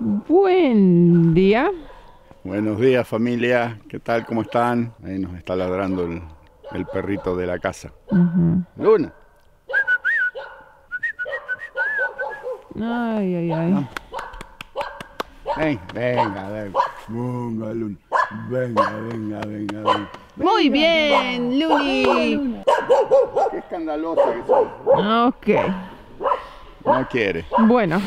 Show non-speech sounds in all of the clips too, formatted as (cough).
Buen día. Buenos días familia, ¿qué tal? ¿Cómo están? Ahí nos está ladrando el, el perrito de la casa. Luna. Ay, ay, ay. Ah. venga, venga, venga, Luna. Venga, venga, venga, Muy bien, Luli. Qué escandaloso que soy. Ok. No quiere. Bueno.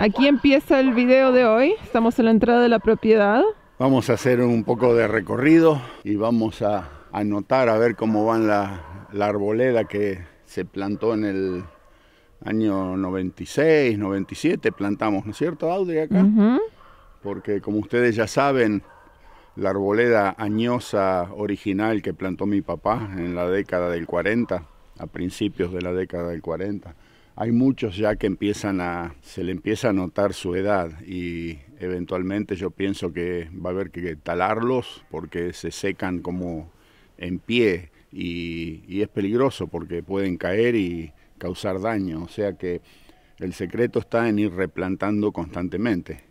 Aquí empieza el video de hoy. Estamos en la entrada de la propiedad. Vamos a hacer un poco de recorrido y vamos a anotar a ver cómo van la, arboleda que se plantó en el año 96, 97 plantamos, ¿no es cierto, Audrey, acá? Porque como ustedes ya saben, la arboleda añosa original que plantó mi papá en la década del 40, a principios de la década del 40, hay muchos ya que empiezan a, se le empieza a notar su edad y eventualmente yo pienso que va a haber que talarlos porque se secan como en pie y, es peligroso porque pueden caer y causar daño. O sea que el secreto está en ir replantando constantemente.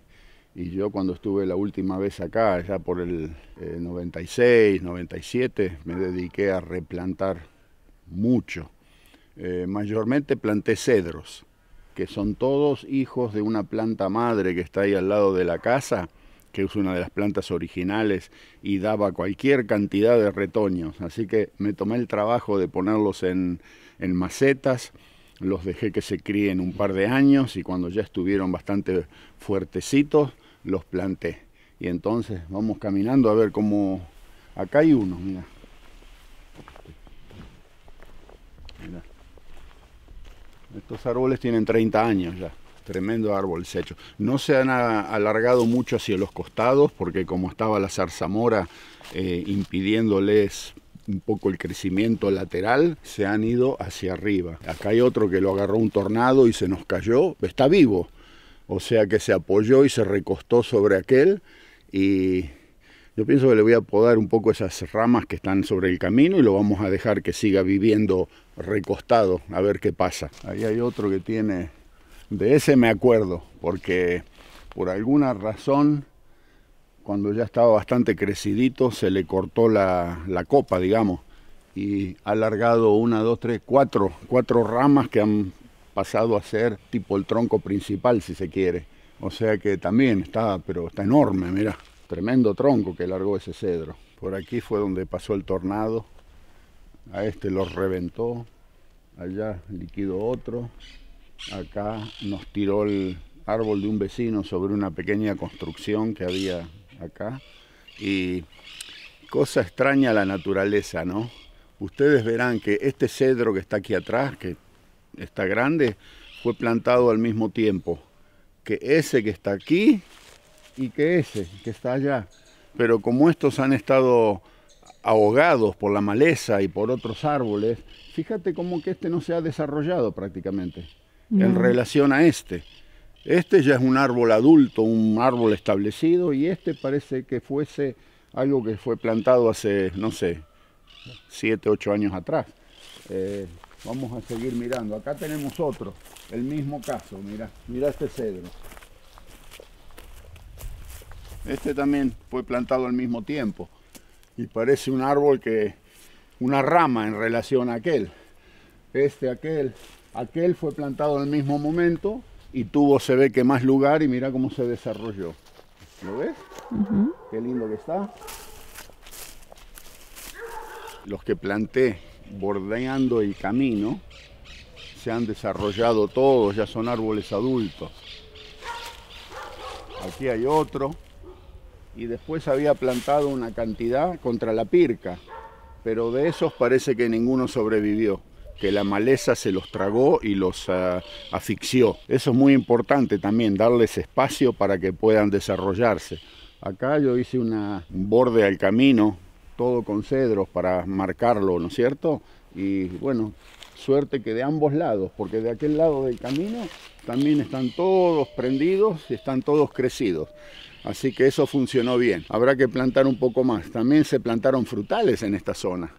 Y yo cuando estuve la última vez acá, ya por el 96, eh, 97, me dediqué a replantar mucho eh, mayormente planté cedros, que son todos hijos de una planta madre que está ahí al lado de la casa, que es una de las plantas originales y daba cualquier cantidad de retoños. Así que me tomé el trabajo de ponerlos en, macetas, los dejé que se críen un par de años y cuando ya estuvieron bastante fuertecitos, los planté. Y entonces vamos caminando a ver cómo... Acá hay uno, mira. Estos árboles tienen 30 años ya. Tremendo árbol secho. No se han alargado mucho hacia los costados porque como estaba la zarzamora eh, impidiéndoles un poco el crecimiento lateral, se han ido hacia arriba. Acá hay otro que lo agarró un tornado y se nos cayó. Está vivo. O sea que se apoyó y se recostó sobre aquel y yo pienso que le voy a podar un poco esas ramas que están sobre el camino y lo vamos a dejar que siga viviendo recostado, a ver qué pasa. Ahí hay otro que tiene, de ese me acuerdo, porque por alguna razón, cuando ya estaba bastante crecidito, se le cortó la, copa, digamos, y ha alargado una, dos, tres, cuatro, cuatro ramas que han pasado a ser tipo el tronco principal, si se quiere. O sea que también está, pero está enorme, mira. Tremendo tronco que largó ese cedro. Por aquí fue donde pasó el tornado. A este lo reventó. Allá liquidó otro. Acá nos tiró el árbol de un vecino sobre una pequeña construcción que había acá. Y cosa extraña la naturaleza, ¿no? Ustedes verán que este cedro que está aquí atrás, que está grande, fue plantado al mismo tiempo que ese que está aquí y que ese, que está allá. Pero como estos han estado ahogados por la maleza y por otros árboles, fíjate como que este no se ha desarrollado prácticamente en relación a este. Este ya es un árbol adulto, un árbol establecido y este parece que fuese algo que fue plantado hace, no sé, siete, ocho años atrás. Eh, vamos a seguir mirando. Acá tenemos otro, el mismo caso, mira, mira este cedro. Este también fue plantado al mismo tiempo y parece un árbol que, una rama en relación a aquel. Este, aquel, aquel fue plantado al mismo momento y tuvo, se ve que más lugar y mira cómo se desarrolló. ¿Lo ves? Qué lindo que está. Los que planté bordeando el camino se han desarrollado todos, ya son árboles adultos. Aquí hay otro y después había plantado una cantidad contra la pirca, pero de esos parece que ninguno sobrevivió que la maleza se los tragó y los ah, asfixió. Eso es muy importante también, darles espacio para que puedan desarrollarse. Acá yo hice una, un borde al camino, todo con cedros para marcarlo, ¿no es cierto? Y bueno, suerte que de ambos lados, porque de aquel lado del camino también están todos prendidos y están todos crecidos. Así que eso funcionó bien. Habrá que plantar un poco más. También se plantaron frutales en esta zona.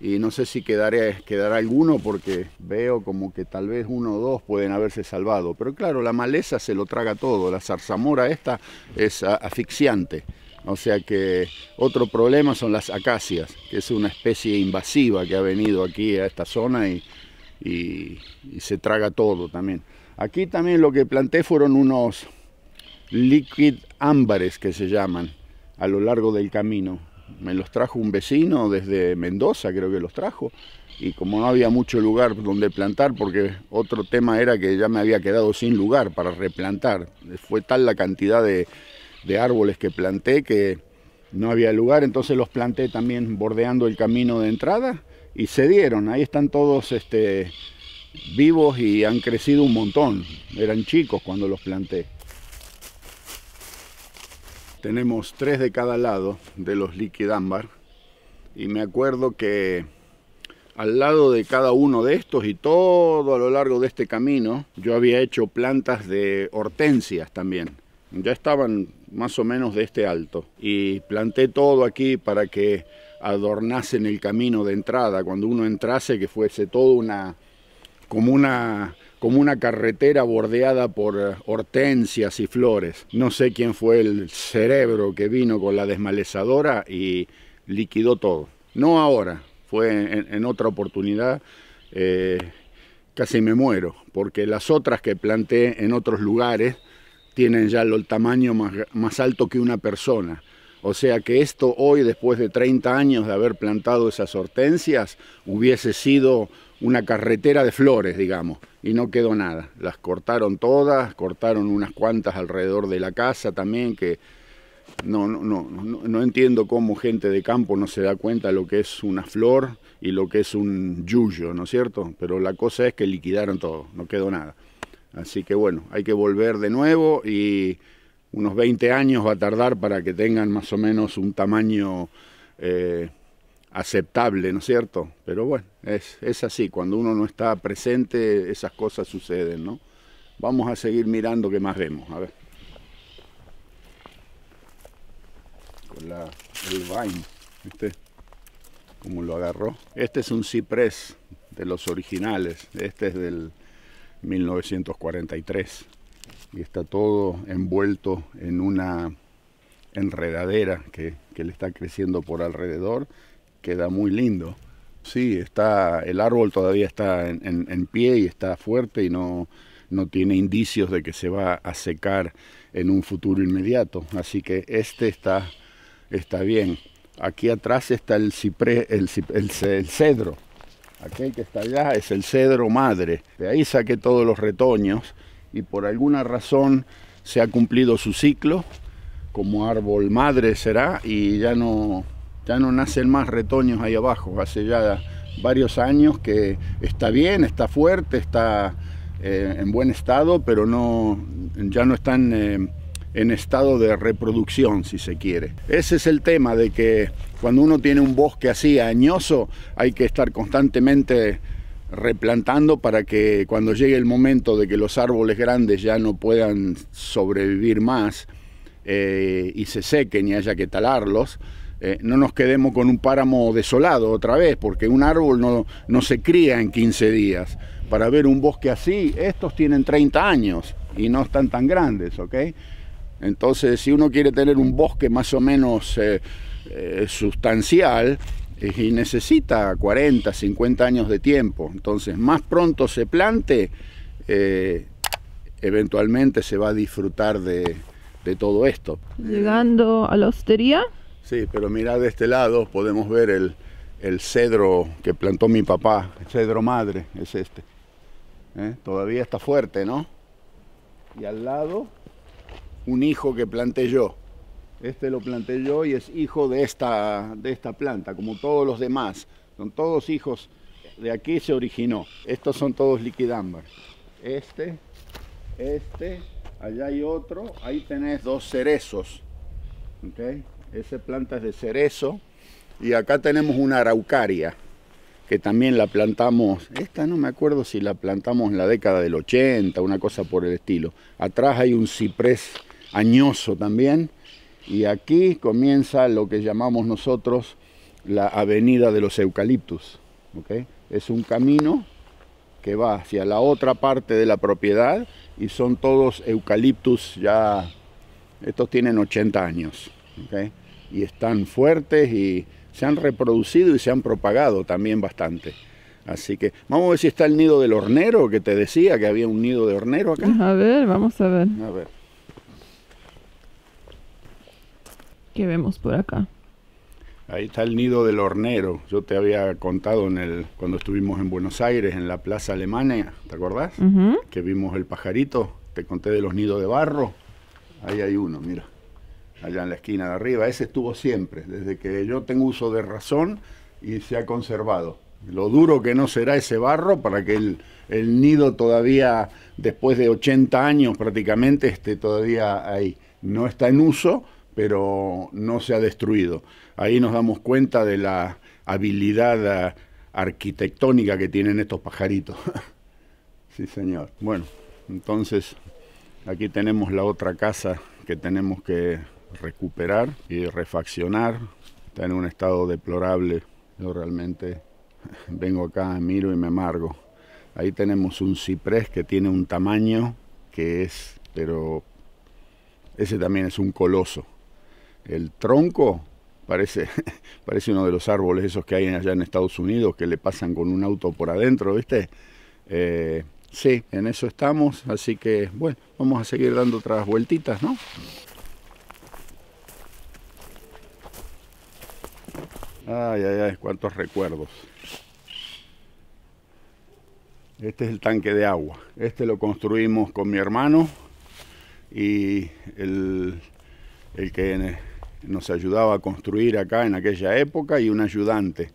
Y no sé si quedará, alguno porque veo como que tal vez uno o dos pueden haberse salvado. Pero claro, la maleza se lo traga todo. La zarzamora esta es asfixiante. O sea que otro problema son las acacias, que es una especie invasiva que ha venido aquí a esta zona y se traga todo también. Aquí también lo que planté fueron unos liquid ámbares que se llaman a lo largo del camino. Me los trajo un vecino desde Mendoza, creo que los trajo, y como no había mucho lugar donde plantar, porque otro tema era que ya me había quedado sin lugar para replantar, fue tal la cantidad de, de árboles que planté que no había lugar, entonces los planté también bordeando el camino de entrada y se dieron, ahí están todos este, vivos y han crecido un montón, eran chicos cuando los planté tenemos tres de cada lado de los liquidámbar y me acuerdo que al lado de cada uno de estos y todo a lo largo de este camino yo había hecho plantas de hortensias también ya estaban más o menos de este alto y planté todo aquí para que adornasen el camino de entrada cuando uno entrase que fuese todo una como una como una carretera bordeada por eh, hortensias y flores. No sé quién fue el cerebro que vino con la desmalezadora y liquidó todo. No ahora, fue en, otra oportunidad. Eh, casi me muero, porque las otras que planté en otros lugares tienen ya el tamaño más, alto que una persona. O sea que esto hoy, después de 30 años de haber plantado esas hortensias, hubiese sido una carretera de flores, digamos, y no quedó nada. Las cortaron todas, cortaron unas cuantas alrededor de la casa también, que no, no, no, no entiendo cómo gente de campo no se da cuenta lo que es una flor y lo que es un yuyo, ¿no es cierto? Pero la cosa es que liquidaron todo, no quedó nada. Así que bueno, hay que volver de nuevo y unos 20 años va a tardar para que tengan más o menos un tamaño... Eh, aceptable, ¿no es cierto? Pero bueno, es, es así, cuando uno no está presente esas cosas suceden, ¿no? Vamos a seguir mirando qué más vemos, a ver. Con la, el vine, ¿viste? cómo lo agarró. Este es un ciprés de los originales, este es del 1943 y está todo envuelto en una enredadera que, que le está creciendo por alrededor queda muy lindo. Sí, está, el árbol todavía está en, pie y está fuerte y no, no tiene indicios de que se va a secar en un futuro inmediato. Así que este está, está bien. Aquí atrás está el, el, cedro. Aquel que está allá es el cedro madre. De ahí saqué todos los retoños y por alguna razón se ha cumplido su ciclo. Como árbol madre será y ya no, ya no nacen más retoños ahí abajo, hace ya varios años que está bien, está fuerte, está eh, en buen estado, pero ya no están eh, en estado de reproducción, si se quiere. Ese es el tema de que cuando uno tiene un bosque así añoso, hay que estar constantemente replantando para que cuando llegue el momento de que los árboles grandes ya no puedan sobrevivir más eh, y se sequen y haya que talarlos, eh, no nos quedemos con un páramo desolado otra vez, porque un árbol no, se cría en 15 días. Para ver un bosque así, estos tienen 30 años y no están tan grandes, ¿ok? Entonces, si uno quiere tener un bosque más o menos eh, eh, sustancial, y necesita 40, 50 años de tiempo. Entonces, más pronto se plante, eventualmente se va a disfrutar de, de todo esto. Llegando a la hostería, Sí, pero mira de este lado podemos ver el, el cedro que plantó mi papá, el cedro madre, es este. ¿eh? Todavía está fuerte, ¿no? Y al lado, un hijo que planté yo. Este lo planté yo y es hijo de esta, de esta planta, como todos los demás. Son todos hijos, de aquí se originó. Estos son todos liquidámbar. Este, este, allá hay otro, ahí tenés dos cerezos. ¿okay? Esa planta es de cerezo. Y acá tenemos una araucaria, que también la plantamos, esta no me acuerdo si la plantamos en la década del 80, una cosa por el estilo. Atrás hay un ciprés añoso también. Y aquí comienza lo que llamamos nosotros la avenida de los eucaliptus. ¿okay? Es un camino que va hacia la otra parte de la propiedad y son todos eucaliptus ya, estos tienen 80 años. ¿okay? y están fuertes y se han reproducido y se han propagado también bastante. Así que vamos a ver si está el nido del hornero que te decía que había un nido de hornero acá. A ver, vamos a ver. A ver. ¿Qué vemos por acá? Ahí está el nido del hornero. Yo te había contado en el, cuando estuvimos en Buenos Aires, en la Plaza Alemania, ¿te acordás? Que vimos el pajarito. Te conté de los nidos de barro. Ahí hay uno, mira allá en la esquina de arriba. Ese estuvo siempre, desde que yo tengo uso de razón y se ha conservado. Lo duro que no será ese barro para que el, el nido todavía, después de 80 años prácticamente, esté todavía ahí. No está en uso, pero no se ha destruido. Ahí nos damos cuenta de la habilidad eh, arquitectónica que tienen estos pajaritos. (laughs) sí, señor. Bueno, entonces aquí tenemos la otra casa que tenemos que recuperar y refaccionar. Está en un estado deplorable. Yo realmente vengo acá, miro y me amargo. Ahí tenemos un ciprés que tiene un tamaño que es, pero ese también es un coloso. El tronco parece, (laughs) parece uno de los árboles esos que hay allá en Estados Unidos que le pasan con un auto por adentro, ¿viste? Eh, sí, en eso estamos, así que bueno, vamos a seguir dando otras vueltitas, ¿no? Ay, ay, ay, cuántos recuerdos. Este es el tanque de agua. Este lo construimos con mi hermano y el, el que nos ayudaba a construir acá en aquella época y un ayudante.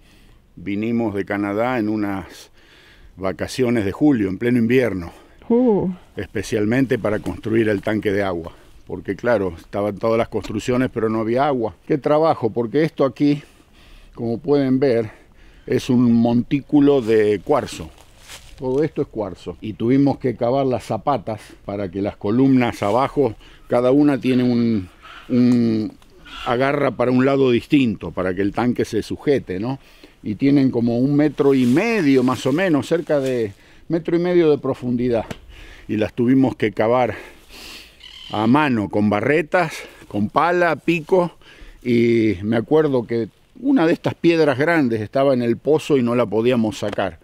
Vinimos de Canadá en unas vacaciones de julio, en pleno invierno. Uh. Especialmente para construir el tanque de agua. Porque claro, estaban todas las construcciones pero no había agua. Qué trabajo, porque esto aquí como pueden ver, es un montículo de cuarzo. Todo esto es cuarzo. Y tuvimos que cavar las zapatas para que las columnas abajo, cada una tiene un, agarra para un lado distinto, para que el tanque se sujete, ¿no? Y tienen como un metro y medio más o menos, cerca de metro y medio de profundidad. Y las tuvimos que cavar a mano, con barretas, con pala, pico. Y me acuerdo que una de estas piedras grandes estaba en el pozo y no la podíamos sacar.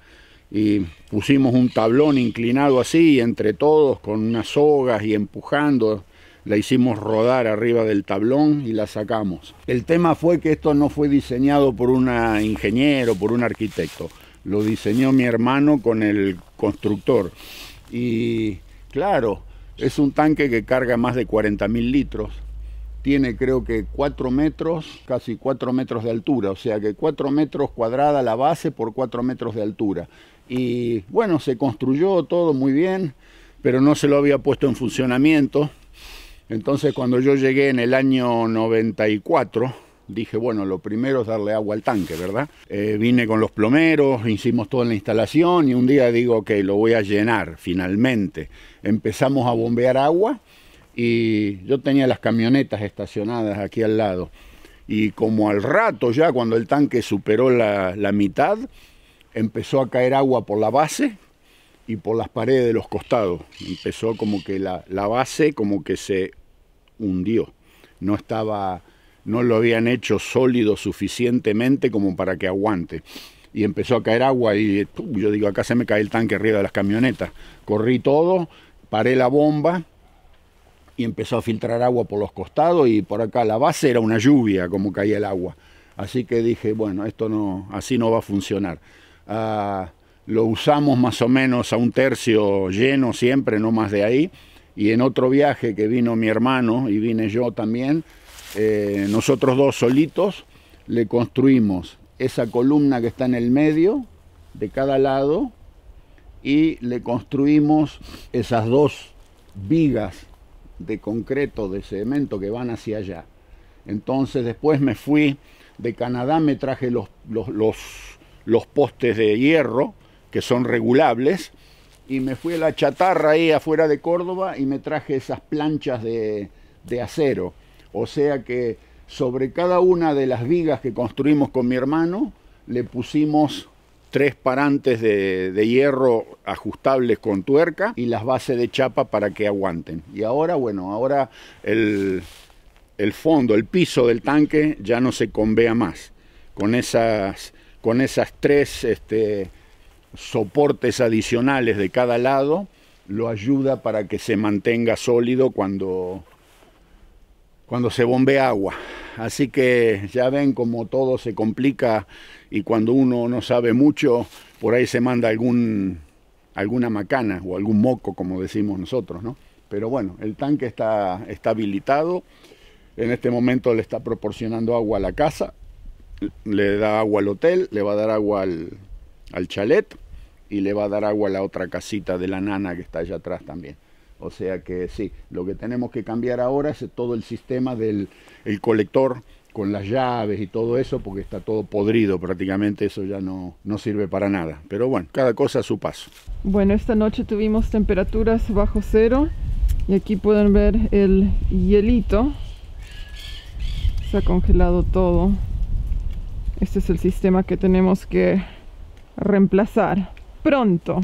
Y pusimos un tablón inclinado así, entre todos, con unas sogas y empujando. La hicimos rodar arriba del tablón y la sacamos. El tema fue que esto no fue diseñado por un ingeniero, por un arquitecto. Lo diseñó mi hermano con el constructor. Y claro, es un tanque que carga más de 40.000 litros tiene creo que 4 metros, casi 4 metros de altura, o sea que 4 metros cuadrada la base por 4 metros de altura. Y bueno, se construyó todo muy bien, pero no se lo había puesto en funcionamiento. Entonces cuando yo llegué en el año 94, dije, bueno, lo primero es darle agua al tanque, ¿verdad? Eh, vine con los plomeros, hicimos toda la instalación y un día digo, que lo voy a llenar finalmente. Empezamos a bombear agua y yo tenía las camionetas estacionadas aquí al lado. Y como al rato ya, cuando el tanque superó la, mitad, empezó a caer agua por la base y por las paredes de los costados. Empezó como que la, base como que se hundió. No estaba, no lo habían hecho sólido suficientemente como para que aguante. Y empezó a caer agua y yo digo, acá se me cae el tanque arriba de las camionetas. Corrí todo, paré la bomba y empezó a filtrar agua por los costados y por acá la base era una lluvia como caía el agua. Así que dije, bueno, esto no, así no va a funcionar. Ah, lo usamos más o menos a un tercio lleno siempre, no más de ahí. Y en otro viaje que vino mi hermano y vine yo también, eh, nosotros dos solitos le construimos esa columna que está en el medio de cada lado y le construimos esas dos vigas de concreto, de cemento que van hacia allá. Entonces después me fui de Canadá, me traje los, los, los, postes de hierro, que son regulables, y me fui a la chatarra ahí afuera de Córdoba y me traje esas planchas de, de acero. O sea que sobre cada una de las vigas que construimos con mi hermano le pusimos tres parantes de, de, hierro ajustables con tuerca y las bases de chapa para que aguanten. Y ahora, bueno, ahora el, el fondo, el piso del tanque ya no se convea más. Con esas, con esas tres este, soportes adicionales de cada lado, lo ayuda para que se mantenga sólido cuando, cuando se bombea agua. Así que ya ven como todo se complica y cuando uno no sabe mucho, por ahí se manda algún, alguna macana o algún moco, como decimos nosotros, ¿no? Pero bueno, el tanque está, está habilitado. En este momento le está proporcionando agua a la casa, le da agua al hotel, le va a dar agua al chalet y le va a dar agua a la otra casita de la nana que está allá atrás también. O sea que sí, lo que tenemos que cambiar ahora es todo el sistema del colector con las llaves y todo eso, porque está todo podrido prácticamente, eso ya no, no sirve para nada. Pero bueno, cada cosa a su paso. Bueno, esta noche tuvimos temperaturas bajo cero y aquí pueden ver el hielito. Se ha congelado todo. Este es el sistema que tenemos que reemplazar pronto.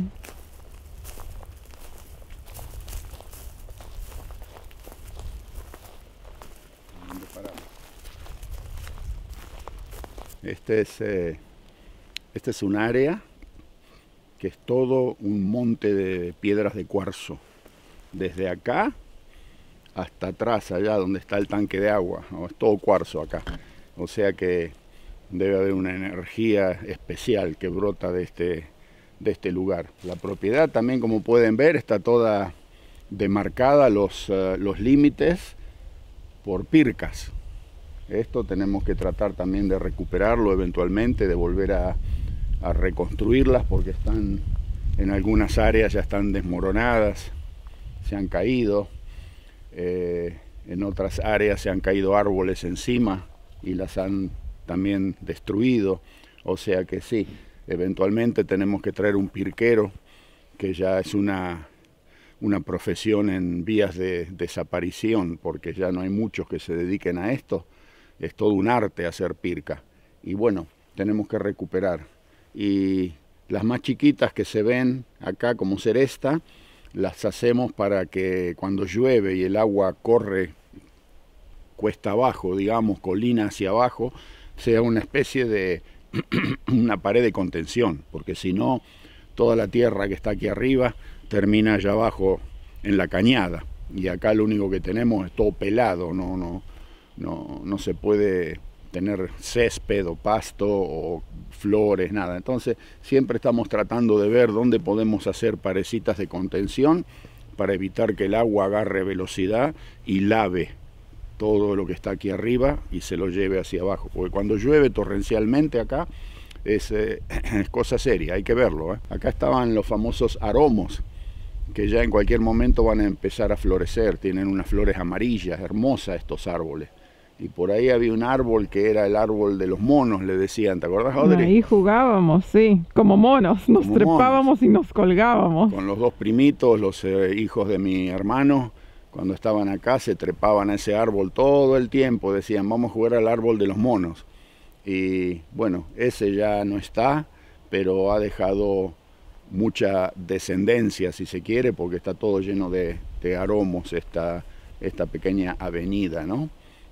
Este, eh, este es, un área que es todo un monte de piedras de cuarzo. Desde acá hasta atrás, allá donde está el tanque de agua. Es todo cuarzo acá. O sea que debe haber una energía especial que brota de este, de este lugar. La propiedad también, como pueden ver, está toda demarcada los, eh, los límites por pircas. Esto tenemos que tratar también de recuperarlo eventualmente, de volver a, reconstruirlas porque están en algunas áreas ya están desmoronadas, se han caído, eh, en otras áreas se han caído árboles encima y las han también destruido. O sea que sí, eventualmente tenemos que traer un pirquero, que ya es una, una profesión en vías de desaparición, porque ya no hay muchos que se dediquen a esto es todo un arte hacer pirca. Y bueno, tenemos que recuperar. Y las más chiquitas que se ven acá, como ser esta, las hacemos para que cuando llueve y el agua corre cuesta abajo, digamos, colina hacia abajo, sea una especie de (clears throat) una pared de contención, porque si no, toda la tierra que está aquí arriba termina allá abajo en la cañada. Y acá lo único que tenemos es todo pelado, no, no, no, se puede tener césped o pasto o flores, nada. Entonces siempre estamos tratando de ver dónde podemos hacer parecitas de contención para evitar que el agua agarre velocidad y lave todo lo que está aquí arriba y se lo lleve hacia abajo. Porque cuando llueve torrencialmente acá es, eh, (clears throat) cosa seria, hay que verlo. ¿eh? Acá estaban los famosos aromos que ya en cualquier momento van a empezar a florecer, tienen unas flores amarillas, hermosas estos árboles y por ahí había un árbol que era el árbol de los monos, le decían, ¿te acordás, Audrey? Ahí jugábamos, sí, como monos, nos trepábamos y nos colgábamos. Con los dos primitos, los eh, hijos de mi hermano, cuando estaban acá se trepaban a ese árbol todo el tiempo, decían, vamos a jugar al árbol de los monos. Y bueno, ese ya no está, pero ha dejado mucha descendencia, si se quiere, porque está todo lleno de, aromos esta, esta pequeña avenida, ¿no?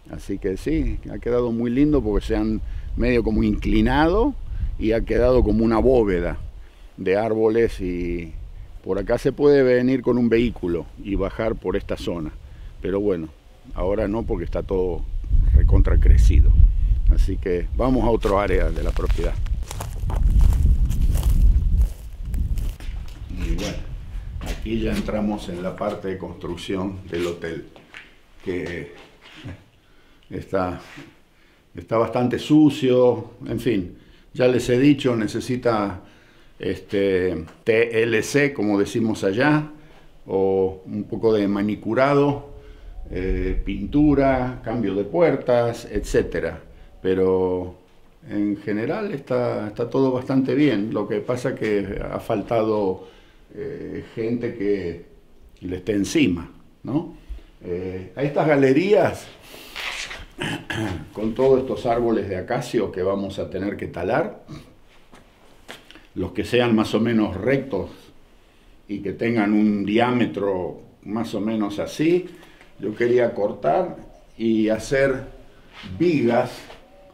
Así que sí, ha quedado muy lindo porque se han medio como inclinado y ha quedado como una bóveda de árboles y por acá se puede venir con un vehículo y bajar por esta zona. Pero bueno, ahora no porque está todo recontracrecido. Así que vamos a otro área de la propiedad. Y bueno, aquí ya entramos en la parte de construcción del hotel, que está, está bastante sucio, en fin, ya les he dicho, necesita este, TLC, como decimos allá, o un poco de manicurado, eh, pintura, cambio de puertas, etcétera, Pero en general está, está, todo bastante bien, lo que pasa que ha faltado eh, gente que le esté encima, ¿no? Eh, a estas galerías (clears throat) con todos estos árboles de acacio que vamos a tener que talar, los que sean más o menos rectos y que tengan un diámetro más o menos así, yo quería cortar y hacer vigas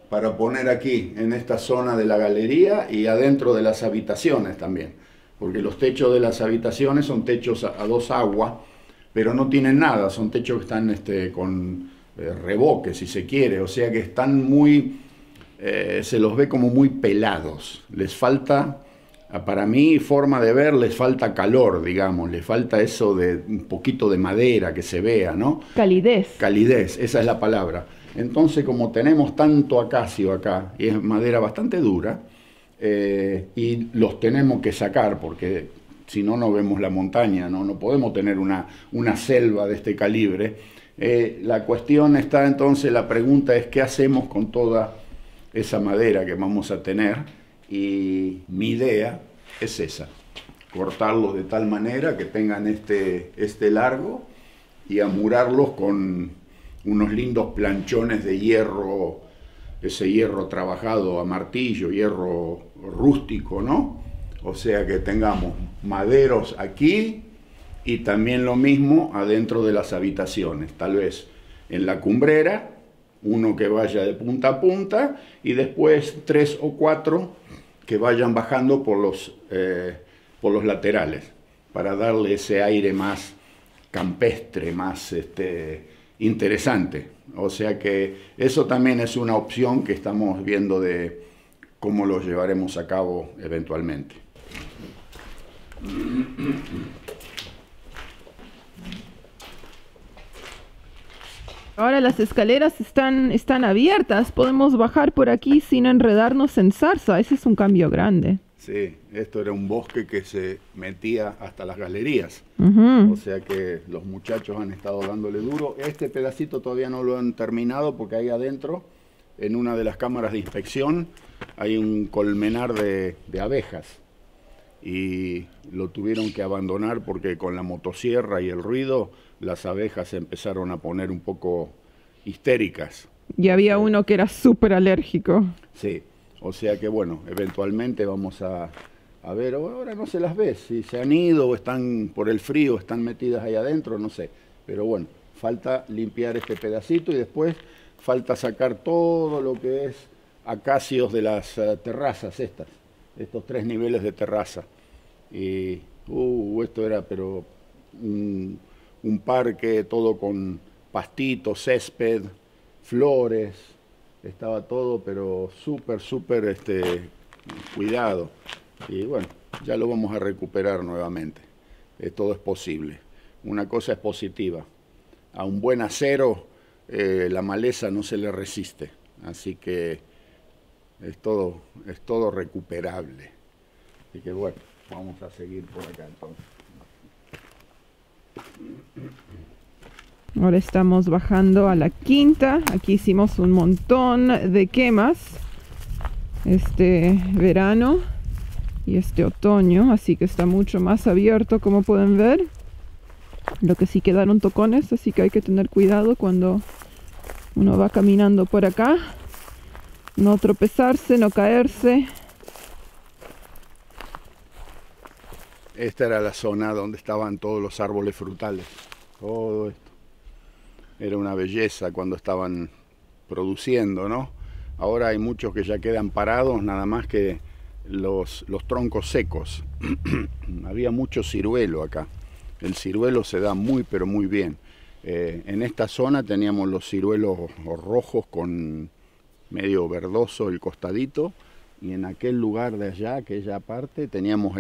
para poner aquí, en esta zona de la galería y adentro de las habitaciones también, porque los techos de las habitaciones son techos a, dos aguas, pero no tienen nada, son techos que están este, con eh, si se quiere. O sea que están muy, eh, se los ve como muy pelados. Les falta, para mí, forma de ver, les falta calor, digamos. Les falta eso de un poquito de madera que se vea, ¿no? Calidez. Calidez, esa es la palabra. Entonces, como tenemos tanto acacio acá, y es madera bastante dura, eh, y los tenemos que sacar porque si no, no vemos la montaña, no, no podemos tener una, una selva de este calibre eh, la cuestión está entonces, la pregunta es qué hacemos con toda esa madera que vamos a tener y mi idea es esa, cortarlos de tal manera que tengan este, este largo y amurarlos con unos lindos planchones de hierro, ese hierro trabajado a martillo, hierro rústico, ¿no? O sea que tengamos maderos aquí, y también lo mismo adentro de las habitaciones, tal vez en la cumbrera, uno que vaya de punta a punta y después tres o cuatro que vayan bajando por los, eh, por los laterales para darle ese aire más campestre, más este, interesante. O sea que eso también es una opción que estamos viendo de cómo lo llevaremos a cabo eventualmente. Ahora las escaleras están, están abiertas, podemos bajar por aquí sin enredarnos en zarza, ese es un cambio grande. Sí, esto era un bosque que se metía hasta las galerías. O sea que los muchachos han estado dándole duro. Este pedacito todavía no lo han terminado porque ahí adentro, en una de las cámaras de inspección, hay un colmenar de, de abejas. Y lo tuvieron que abandonar porque con la motosierra y el ruido las abejas empezaron a poner un poco histéricas. Y había uno que era súper alérgico. Sí, o sea que bueno, eventualmente vamos a, ver, ahora no se las ve, si se han ido o están por el frío, están metidas ahí adentro, no sé. Pero bueno, falta limpiar este pedacito y después falta sacar todo lo que es acacios de las eh, terrazas estas, estos tres niveles de terraza. Y, uh, esto era, pero... Mm, un parque, todo con pastitos, césped, flores, estaba todo, pero súper, súper este, cuidado. Y bueno, ya lo vamos a recuperar nuevamente. Eh, todo es posible. Una cosa es positiva. A un buen acero eh, la maleza no se le resiste. Así que es todo, es todo recuperable. Así que bueno, vamos a seguir por acá entonces. Ahora estamos bajando a la quinta. Aquí hicimos un montón de quemas este verano y este otoño. Así que está mucho más abierto como pueden ver. Lo que sí quedaron tocones, así que hay que tener cuidado cuando uno va caminando por acá. No tropezarse, no caerse. Esta era la zona donde estaban todos los árboles frutales. Todo esto. Era una belleza cuando estaban produciendo, ¿no? Ahora hay muchos que ya quedan parados, nada más que los, troncos secos. (clears throat) Había mucho ciruelo acá. El ciruelo se da muy, pero muy bien. Eh, en esta zona teníamos los ciruelos rojos con medio verdoso el costadito y en aquel lugar de allá, aquella parte, teníamos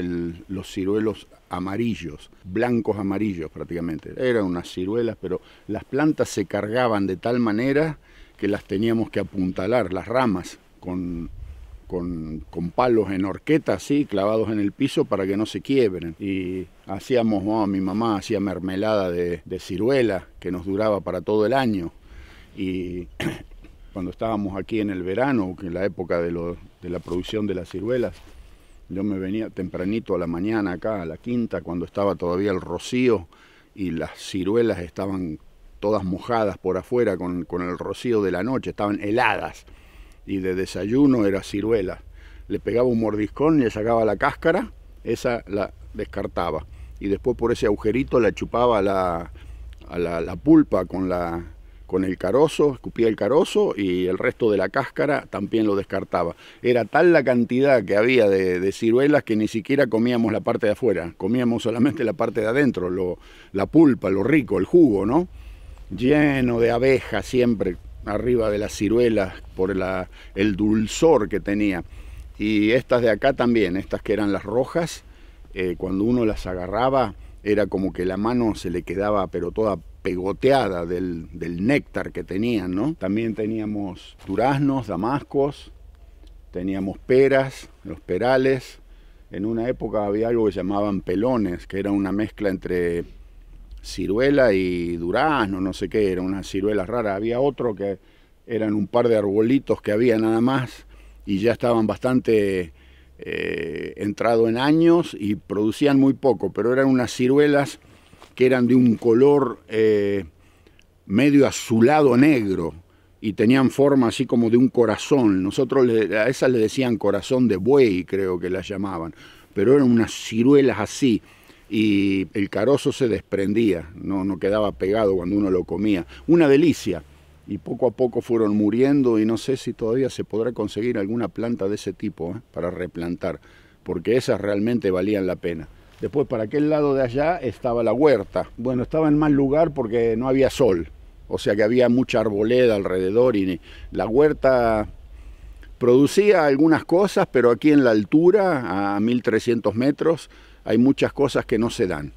los ciruelos amarillos, blancos amarillos prácticamente. Eran unas ciruelas, pero las plantas se cargaban de tal manera que las teníamos que apuntalar, las ramas, con, con, palos en horqueta, así, clavados en el piso para que no se quiebren. Y hacíamos, oh, mi mamá hacía mermelada de, de ciruela que nos duraba para todo el año. Y (clears throat) cuando estábamos aquí en el verano, que en la época de los, de la producción de las ciruelas. Yo me venía tempranito a la mañana acá, a la quinta, cuando estaba todavía el rocío y las ciruelas estaban todas mojadas por afuera con, el rocío de la noche, estaban heladas. Y de desayuno era ciruela. Le pegaba un mordiscón, le sacaba la cáscara, esa la descartaba. Y después por ese agujerito la chupaba a la pulpa con la, con el carozo, escupía el carozo y el resto de la cáscara también lo descartaba. Era tal la cantidad que había de, ciruelas que ni siquiera comíamos la parte de afuera, comíamos solamente la parte de adentro, lo, la pulpa, lo rico, el jugo, ¿no? Lleno de abejas siempre arriba de las ciruelas por la, el dulzor que tenía. Y estas de acá también, estas que eran las rojas, eh, cuando uno las agarraba era como que la mano se le quedaba pero toda pegoteada del, néctar que tenían, ¿no? También teníamos duraznos, damascos, teníamos peras, los perales. En una época había algo que llamaban pelones, que era una mezcla entre ciruela y durazno, no sé qué, era una ciruela rara. Había otro que eran un par de arbolitos que había nada más y ya estaban bastante eh, entrado en años y producían muy poco, pero eran unas ciruelas que eran de un color eh, medio azulado negro y tenían forma así como de un corazón. Nosotros a esas le decían corazón de buey, creo que las llamaban, pero eran unas ciruelas así y el carozo se desprendía, no, no quedaba pegado cuando uno lo comía. Una delicia. Y poco a poco fueron muriendo y no sé si todavía se podrá conseguir alguna planta de ese tipo ¿eh? para replantar, porque esas realmente valían la pena. Después, para aquel lado de allá estaba la huerta. Bueno, estaba en mal lugar porque no había sol. O sea que había mucha arboleda alrededor y la huerta producía algunas cosas, pero aquí en la altura, a 1300 metros, hay muchas cosas que no se dan.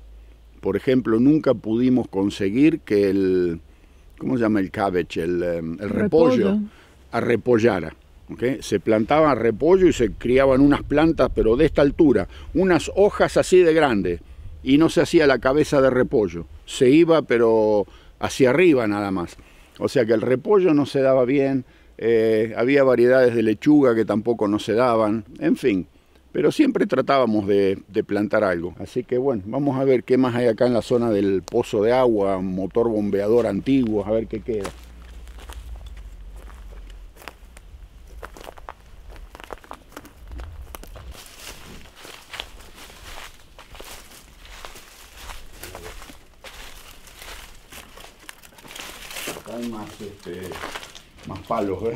Por ejemplo, nunca pudimos conseguir que el, ¿cómo se llama el cabbage? El, em, repollo, repollo. arrepollara. Se plantaba repollo y se criaban unas plantas, pero de esta altura, unas hojas así de grande, y no se hacía la cabeza de repollo. Se iba, pero hacia arriba nada más. O sea que el repollo no se daba bien, eh, había variedades de lechuga que tampoco no se daban, en fin. Pero siempre tratábamos de, plantar algo. Así que bueno, vamos a ver qué más hay acá en la zona del pozo de agua, motor bombeador antiguo, a ver qué queda. más, este, más palos, ¿eh?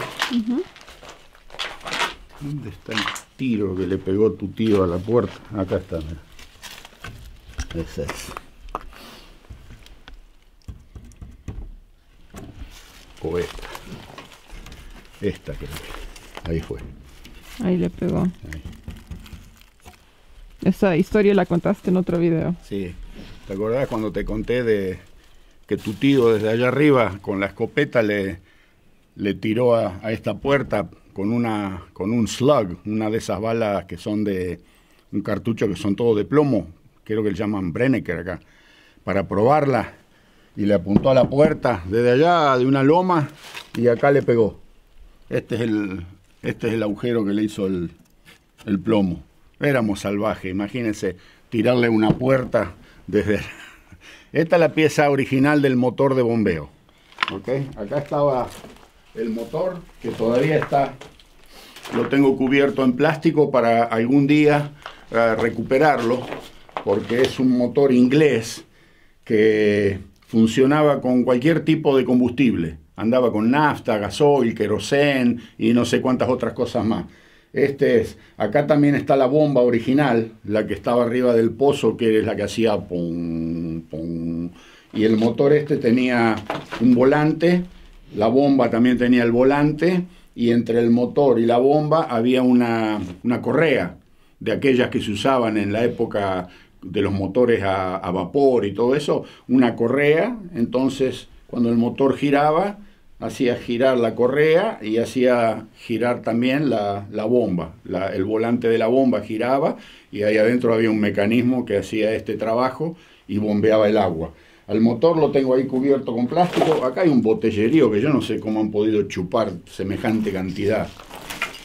¿Dónde está el tiro que le pegó tu tío a la puerta? Acá está, mira. Es ese. O esta. Esta creo que. Ahí fue. Ahí le pegó. Esa historia la contaste en otro video. Sí. ¿Te acordás cuando te conté de que tu tío desde allá arriba con la escopeta le, le tiró a, a, esta puerta con, una, con un slug, una de esas balas que son de un cartucho que son todos de plomo, creo que le llaman Brenneker acá, para probarla. Y le apuntó a la puerta desde allá, de una loma, y acá le pegó. Este es el, este es el agujero que le hizo el, el plomo. Éramos salvajes, imagínense, tirarle una puerta desde esta es la pieza original del motor de bombeo. Acá estaba el motor que todavía está, lo tengo cubierto en plástico para algún día eh, recuperarlo, porque es un motor inglés que funcionaba con cualquier tipo de combustible. Andaba con nafta, gasoil, querosen y no sé cuántas otras cosas más. Este es, acá también está la bomba original, la que estaba arriba del pozo, que es la que hacía y el motor este tenía un volante, la bomba también tenía el volante, y entre el motor y la bomba había una, correa de aquellas que se usaban en la época de los motores a, vapor y todo eso, una correa, entonces cuando el motor giraba, hacía girar la correa y hacía girar también la, bomba. el volante de la bomba giraba y ahí adentro había un mecanismo que hacía este trabajo y bombeaba el agua. Al motor lo tengo ahí cubierto con plástico. Acá hay un botellerío que yo no sé cómo han podido chupar semejante cantidad.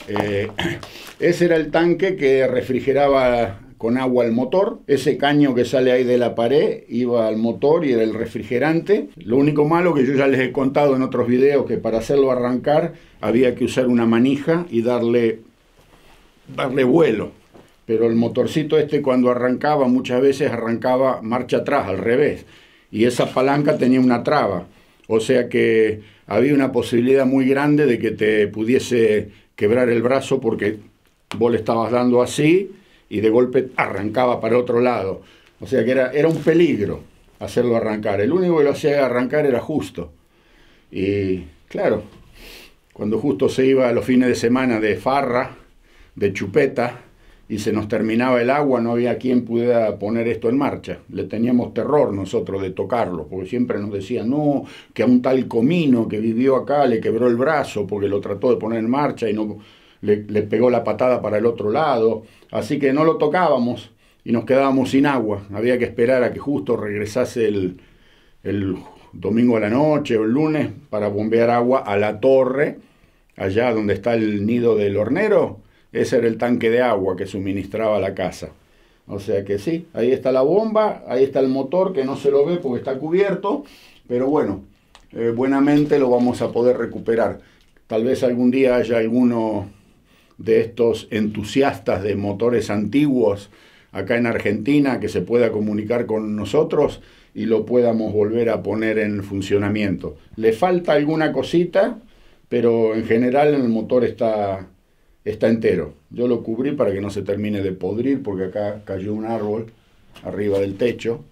Eh, (clears throat) ese era el tanque que refrigeraba con agua al motor. Ese caño que sale ahí de la pared iba al motor y era el refrigerante. Lo único malo que yo ya les he contado en otros videos que para hacerlo arrancar había que usar una manija y darle, darle vuelo pero el motorcito este cuando arrancaba muchas veces arrancaba marcha atrás, al revés, y esa palanca tenía una traba, o sea que había una posibilidad muy grande de que te pudiese quebrar el brazo porque vos le estabas dando así y de golpe arrancaba para otro lado, o sea que era, era un peligro hacerlo arrancar, el único que lo hacía arrancar era justo, y claro, cuando justo se iba a los fines de semana de farra, de chupeta, y se nos terminaba el agua, no había quien pudiera poner esto en marcha. Le teníamos terror nosotros de tocarlo, porque siempre nos decían, no, que a un tal comino que vivió acá le quebró el brazo porque lo trató de poner en marcha y no le, le pegó la patada para el otro lado. Así que no lo tocábamos y nos quedábamos sin agua. Había que esperar a que justo regresase el, el domingo a la noche o el lunes para bombear agua a la torre, allá donde está el nido del hornero ese era el tanque de agua que suministraba la casa. O sea que sí, ahí está la bomba, ahí está el motor que no se lo ve porque está cubierto, pero bueno, eh, buenamente lo vamos a poder recuperar. Tal vez algún día haya alguno de estos entusiastas de motores antiguos acá en Argentina que se pueda comunicar con nosotros y lo podamos volver a poner en funcionamiento. Le falta alguna cosita, pero en general el motor está está entero. Yo lo cubrí para que no se termine de podrir, porque acá cayó un árbol arriba del techo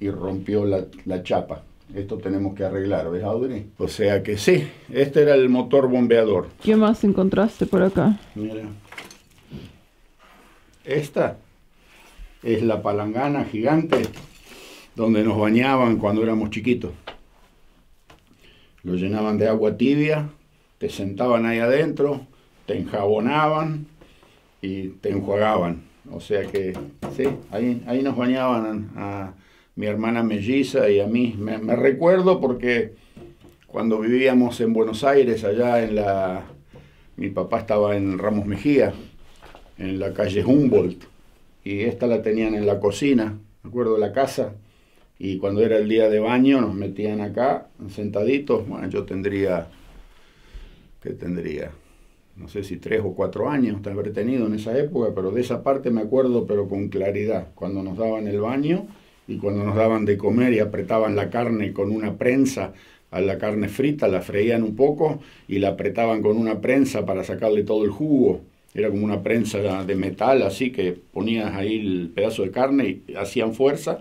y rompió la, la chapa. Esto tenemos que arreglar, ¿ves, Audrey? O sea que sí, este era el motor bombeador. ¿Qué más encontraste por acá? Mira. Esta es la palangana gigante donde nos bañaban cuando éramos chiquitos. Lo llenaban de agua tibia, te sentaban ahí adentro, te enjabonaban y te enjuagaban. O sea que, sí, ahí, ahí nos bañaban a mi hermana melliza y a mí. Me recuerdo porque cuando vivíamos en Buenos Aires, allá en la... Mi papá estaba en Ramos Mejía, en la calle Humboldt, y esta la tenían en la cocina, me acuerdo, la casa. Y cuando era el día de baño nos metían acá, sentaditos. Bueno, yo tendría, ¿qué tendría? no sé si tres o cuatro años te habré tenido en esa época, pero de esa parte me acuerdo, pero con claridad, cuando nos daban el baño y cuando nos daban de comer y apretaban la carne con una prensa a la carne frita, la freían un poco y la apretaban con una prensa para sacarle todo el jugo. Era como una prensa de metal, así que ponías ahí el pedazo de carne y hacían fuerza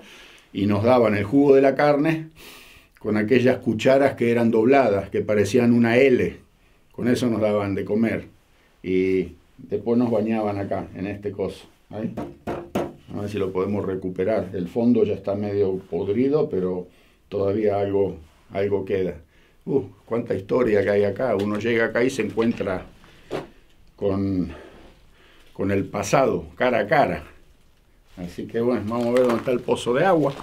y nos daban el jugo de la carne con aquellas cucharas que eran dobladas, que parecían una L con eso nos daban de comer. Y después nos bañaban acá, en este coso. A ver si lo podemos recuperar. El fondo ya está medio podrido, pero todavía algo, algo queda. Uh, cuánta historia que hay acá. Uno llega acá y se encuentra con, con el pasado, cara a cara. Así que bueno, vamos a ver dónde está el pozo de agua.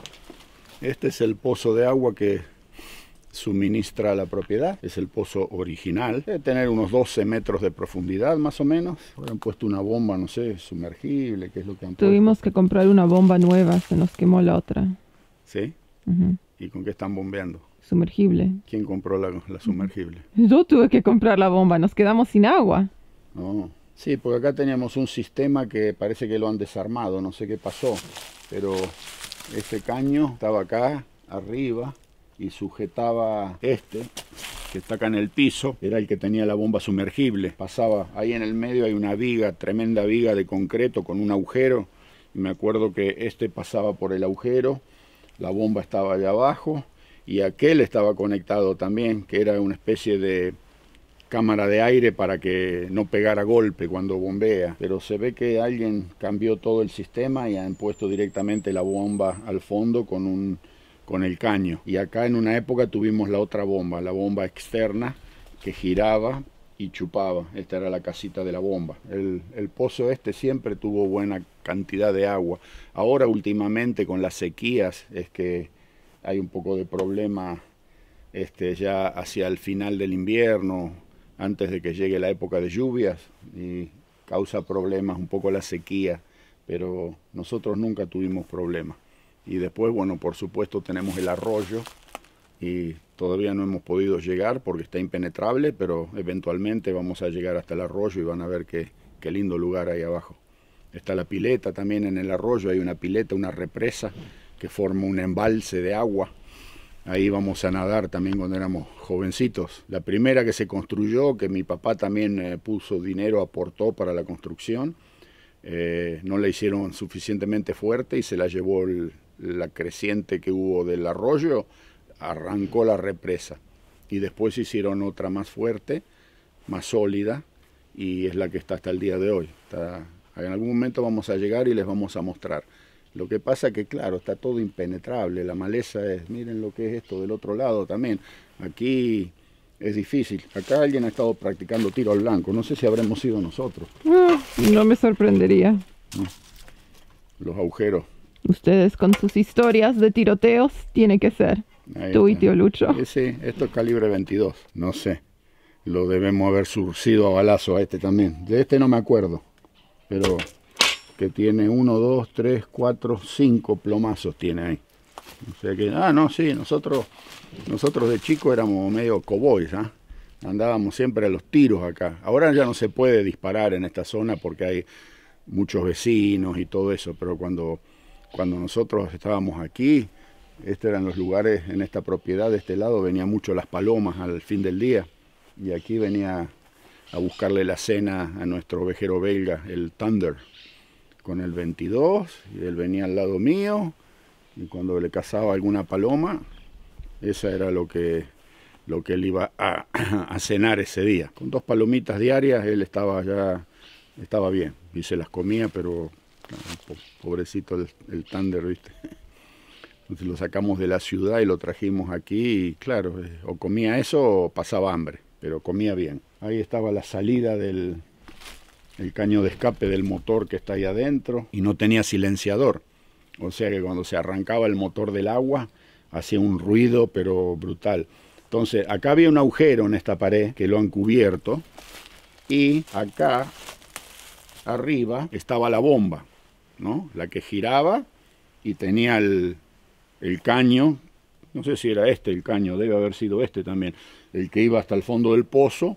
Este es el pozo de agua que suministra la propiedad. Es el pozo original. Debe tener unos 12 metros de profundidad más o menos. han puesto una bomba, no sé, sumergible, qué es lo que han Tuvimos que comprar una bomba nueva, se nos quemó la otra. ¿Sí? ¿Y con qué están bombeando? Sumergible. ¿Quién compró la, la sumergible? Yo tuve que comprar la bomba, nos quedamos sin agua. No. Sí, porque acá teníamos un sistema que parece que lo han desarmado, no sé qué pasó, pero este caño estaba acá, arriba, y sujetaba este que está acá en el piso, era el que tenía la bomba sumergible. Pasaba ahí en el medio, hay una viga, tremenda viga de concreto con un agujero. Y me acuerdo que este pasaba por el agujero, la bomba estaba allá abajo y aquel estaba conectado también, que era una especie de cámara de aire para que no pegara golpe cuando bombea. Pero se ve que alguien cambió todo el sistema y han puesto directamente la bomba al fondo con un con el caño. Y acá en una época tuvimos la otra bomba, la bomba externa que giraba y chupaba. Esta era la casita de la bomba. El, el, pozo este siempre tuvo buena cantidad de agua. Ahora últimamente con las sequías es que hay un poco de problema este, ya hacia el final del invierno, antes de que llegue la época de lluvias, y causa problemas un poco la sequía, pero nosotros nunca tuvimos problemas. Y después, bueno, por supuesto tenemos el arroyo y todavía no hemos podido llegar porque está impenetrable, pero eventualmente vamos a llegar hasta el arroyo y van a ver qué, qué lindo lugar hay abajo. Está la pileta también en el arroyo, hay una pileta, una represa que forma un embalse de agua. Ahí vamos a nadar también cuando éramos jovencitos. La primera que se construyó, que mi papá también eh, puso dinero, aportó para la construcción, eh, no la hicieron suficientemente fuerte y se la llevó el, la creciente que hubo del arroyo, arrancó la represa. Y después hicieron otra más fuerte, más sólida, y es la que está hasta el día de hoy. en algún momento vamos a llegar y les vamos a mostrar. Lo que pasa que, claro, está todo impenetrable, la maleza es, miren lo que es esto del otro lado también. Aquí es difícil. Acá alguien ha estado practicando tiro al blanco, no sé si habremos sido nosotros. Ah, no me sorprendería. Los agujeros ustedes con sus historias de tiroteos, tiene que ser. Tú y tío Lucho. Sí, esto es calibre 22, no sé. Lo debemos haber surcido a balazo a este también. De este no me acuerdo, pero que tiene uno, dos, tres, cuatro, cinco plomazos tiene ahí. ah, no, sí, nosotros, nosotros de chico éramos medio cowboys ¿ah? Andábamos siempre a los tiros acá. Ahora ya no se puede disparar en esta zona porque hay muchos vecinos y todo eso, pero cuando cuando nosotros estábamos aquí, estos eran los lugares en esta propiedad, de este lado venían mucho las palomas al fin del día y aquí venía a buscarle la cena a nuestro ovejero belga, el Thunder, con el 22, y él venía al lado mío y cuando le cazaba alguna paloma, esa era lo que lo que él iba a, (clears throat) cenar ese día. Con dos palomitas diarias él estaba ya estaba bien y se las comía, pero Pobrecito el, Thunder, ¿viste? Entonces lo sacamos de la ciudad y lo trajimos aquí y claro, eh, o comía eso o pasaba hambre, pero comía bien. Ahí estaba la salida del el caño de escape del motor que está ahí adentro y no tenía silenciador. O sea que cuando se arrancaba el motor del agua hacía un ruido pero brutal. Entonces acá había un agujero en esta pared que lo han cubierto y acá arriba estaba la bomba. La que giraba y tenía el, caño, no sé si era este el caño, debe haber sido este también, el que iba hasta el fondo del pozo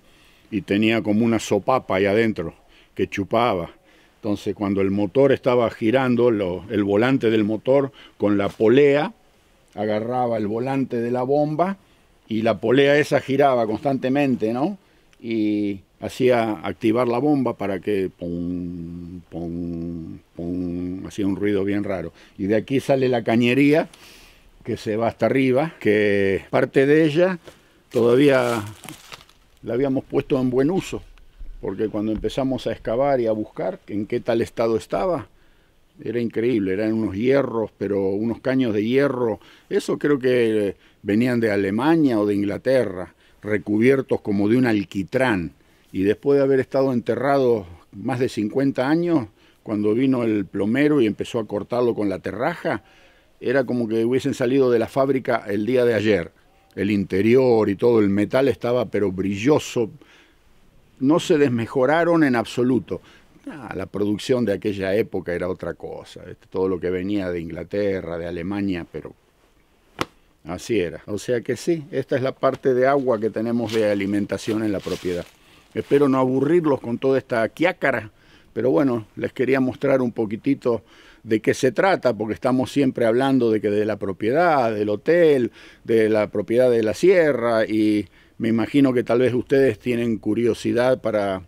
y tenía como una sopapa ahí adentro que chupaba. Entonces cuando el motor estaba girando, el volante del motor con la polea, agarraba el volante de la bomba y la polea esa giraba constantemente, ¿no? Y hacía activar la bomba para que pum, hacía un ruido bien raro. Y de aquí sale la cañería que se va hasta arriba, que parte de ella todavía la habíamos puesto en buen uso, porque cuando empezamos a excavar y a buscar en qué tal estado estaba, era increíble, eran unos hierros, pero unos caños de hierro, eso creo que venían de Alemania o de Inglaterra, recubiertos como de un alquitrán y después de haber estado enterrado más de 50 años, cuando vino el plomero y empezó a cortarlo con la terraja, era como que hubiesen salido de la fábrica el día de ayer. El interior y todo el metal estaba pero brilloso. No se desmejoraron en absoluto. Ah, la producción de aquella época era otra cosa. Este, todo lo que venía de Inglaterra, de Alemania, pero así era. O sea que sí, esta es la parte de agua que tenemos de alimentación en la propiedad. Espero no aburrirlos con toda esta quiácara, pero bueno, les quería mostrar un poquitito de qué se trata, porque estamos siempre hablando de que de la propiedad, del hotel, de la propiedad de la sierra, y me imagino que tal vez ustedes tienen curiosidad para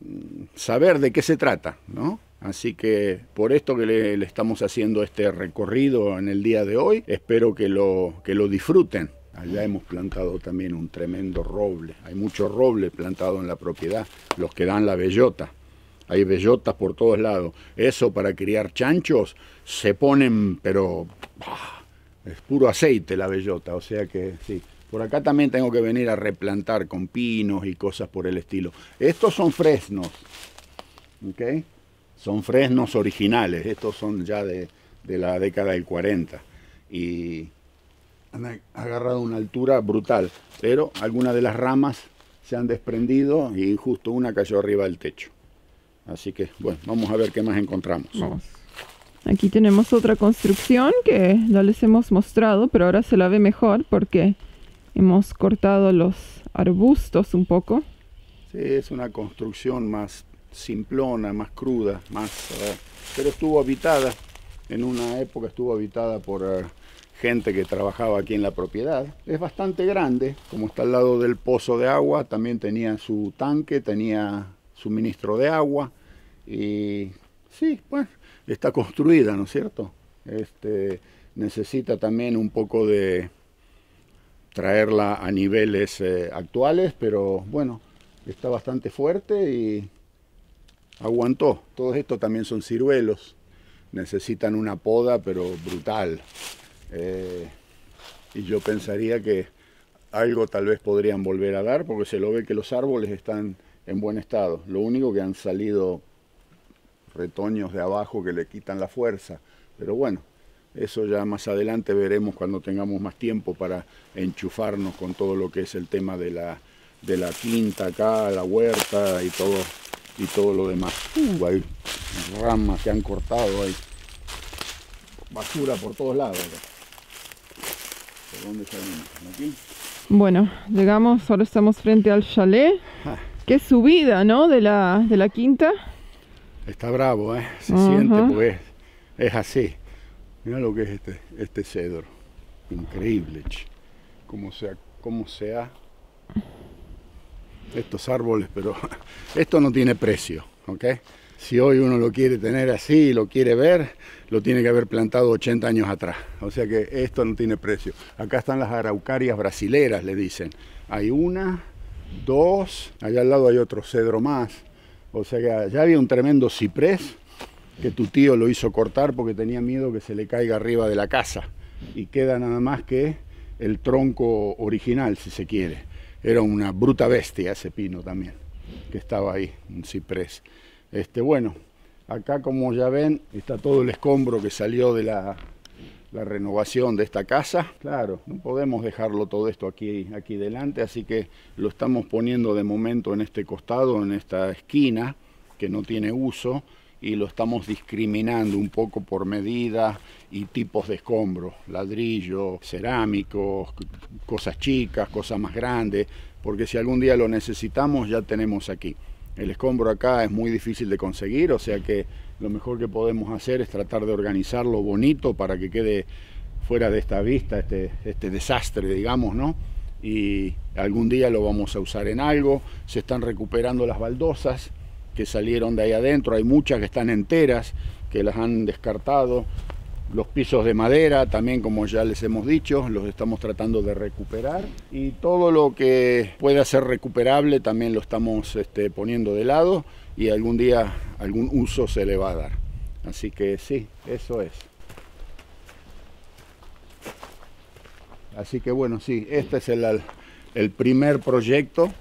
mm, saber de qué se trata, ¿no? Así que por esto que le, estamos haciendo este recorrido en el día de hoy, espero que lo, que lo disfruten. Allá hemos plantado también un tremendo roble. Hay mucho roble plantado en la propiedad, los que dan la bellota. Hay bellotas por todos lados. Eso para criar chanchos se ponen, pero es puro aceite la bellota. O sea que sí. Por acá también tengo que venir a replantar con pinos y cosas por el estilo. Estos son fresnos. ¿Ok? Son fresnos originales. Estos son ya de, de la década del 40. Y han agarrado una altura brutal, pero algunas de las ramas se han desprendido y justo una cayó arriba del techo. Así que, bueno, vamos a ver qué más encontramos. Vamos. Aquí tenemos otra construcción que no les hemos mostrado, pero ahora se la ve mejor porque hemos cortado los arbustos un poco. Sí, es una construcción más simplona, más cruda, más... Eh, pero estuvo habitada, en una época estuvo habitada por... Eh, gente que trabajaba aquí en la propiedad. Es bastante grande, como está al lado del pozo de agua, también tenía su tanque, tenía suministro de agua y sí, pues está construida, ¿no es cierto? Este, necesita también un poco de traerla a niveles eh, actuales, pero bueno, está bastante fuerte y aguantó. Todo esto también son ciruelos, necesitan una poda pero brutal. Eh, y yo pensaría que algo tal vez podrían volver a dar porque se lo ve que los árboles están en buen estado. Lo único que han salido retoños de abajo que le quitan la fuerza. Pero bueno, eso ya más adelante veremos cuando tengamos más tiempo para enchufarnos con todo lo que es el tema de la, de la quinta acá, la huerta y todo, y todo lo demás. Uh, hay ramas que han cortado, hay basura por todos lados. Bueno, llegamos, ahora estamos frente al chalet. Ah. Qué subida, ¿no? De la, de la quinta. Está bravo, ¿eh? Se siente pues. Es así. Mira lo que es este, este cedro. Increíble, como sea, como sea estos árboles, pero (laughs) esto no tiene precio, ¿ok? si hoy uno lo quiere tener así lo quiere ver, lo tiene que haber plantado 80 años atrás. O sea que esto no tiene precio. Acá están las araucarias brasileras, le dicen. Hay una, dos, allá al lado hay otro cedro más. O sea que allá había un tremendo ciprés que tu tío lo hizo cortar porque tenía miedo que se le caiga arriba de la casa. Y queda nada más que el tronco original, si se quiere. Era una bruta bestia ese pino también, que estaba ahí, un ciprés. Este, bueno, acá como ya ven, está todo el escombro que salió de la, la renovación de esta casa. Claro, no podemos dejarlo todo esto aquí, aquí delante, así que lo estamos poniendo de momento en este costado, en esta esquina, que no tiene uso, y lo estamos discriminando un poco por medida, y tipos de escombros, ladrillo, cerámicos, cosas chicas, cosas más grandes, porque si algún día lo necesitamos ya tenemos aquí. El escombro acá es muy difícil de conseguir, o sea que lo mejor que podemos hacer es tratar de organizarlo bonito para que quede fuera de esta vista, este, este desastre, digamos, ¿no? Y algún día lo vamos a usar en algo. Se están recuperando las baldosas que salieron de ahí adentro, hay muchas que están enteras, que las han descartado. Los pisos de madera también, como ya les hemos dicho, los estamos tratando de recuperar. Y todo lo que pueda ser recuperable también lo estamos este, poniendo de lado y algún día algún uso se le va a dar. Así que sí, eso es. Así que bueno, sí, este es el, el primer proyecto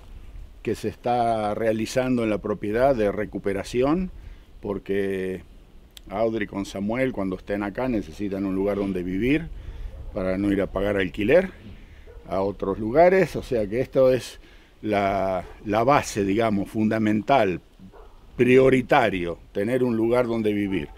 que se está realizando en la propiedad de recuperación, porque Audrey con Samuel, cuando estén acá, necesitan un lugar donde vivir para no ir a pagar alquiler a otros lugares. O sea que esto es la, base, digamos, fundamental, prioritario, tener un lugar donde vivir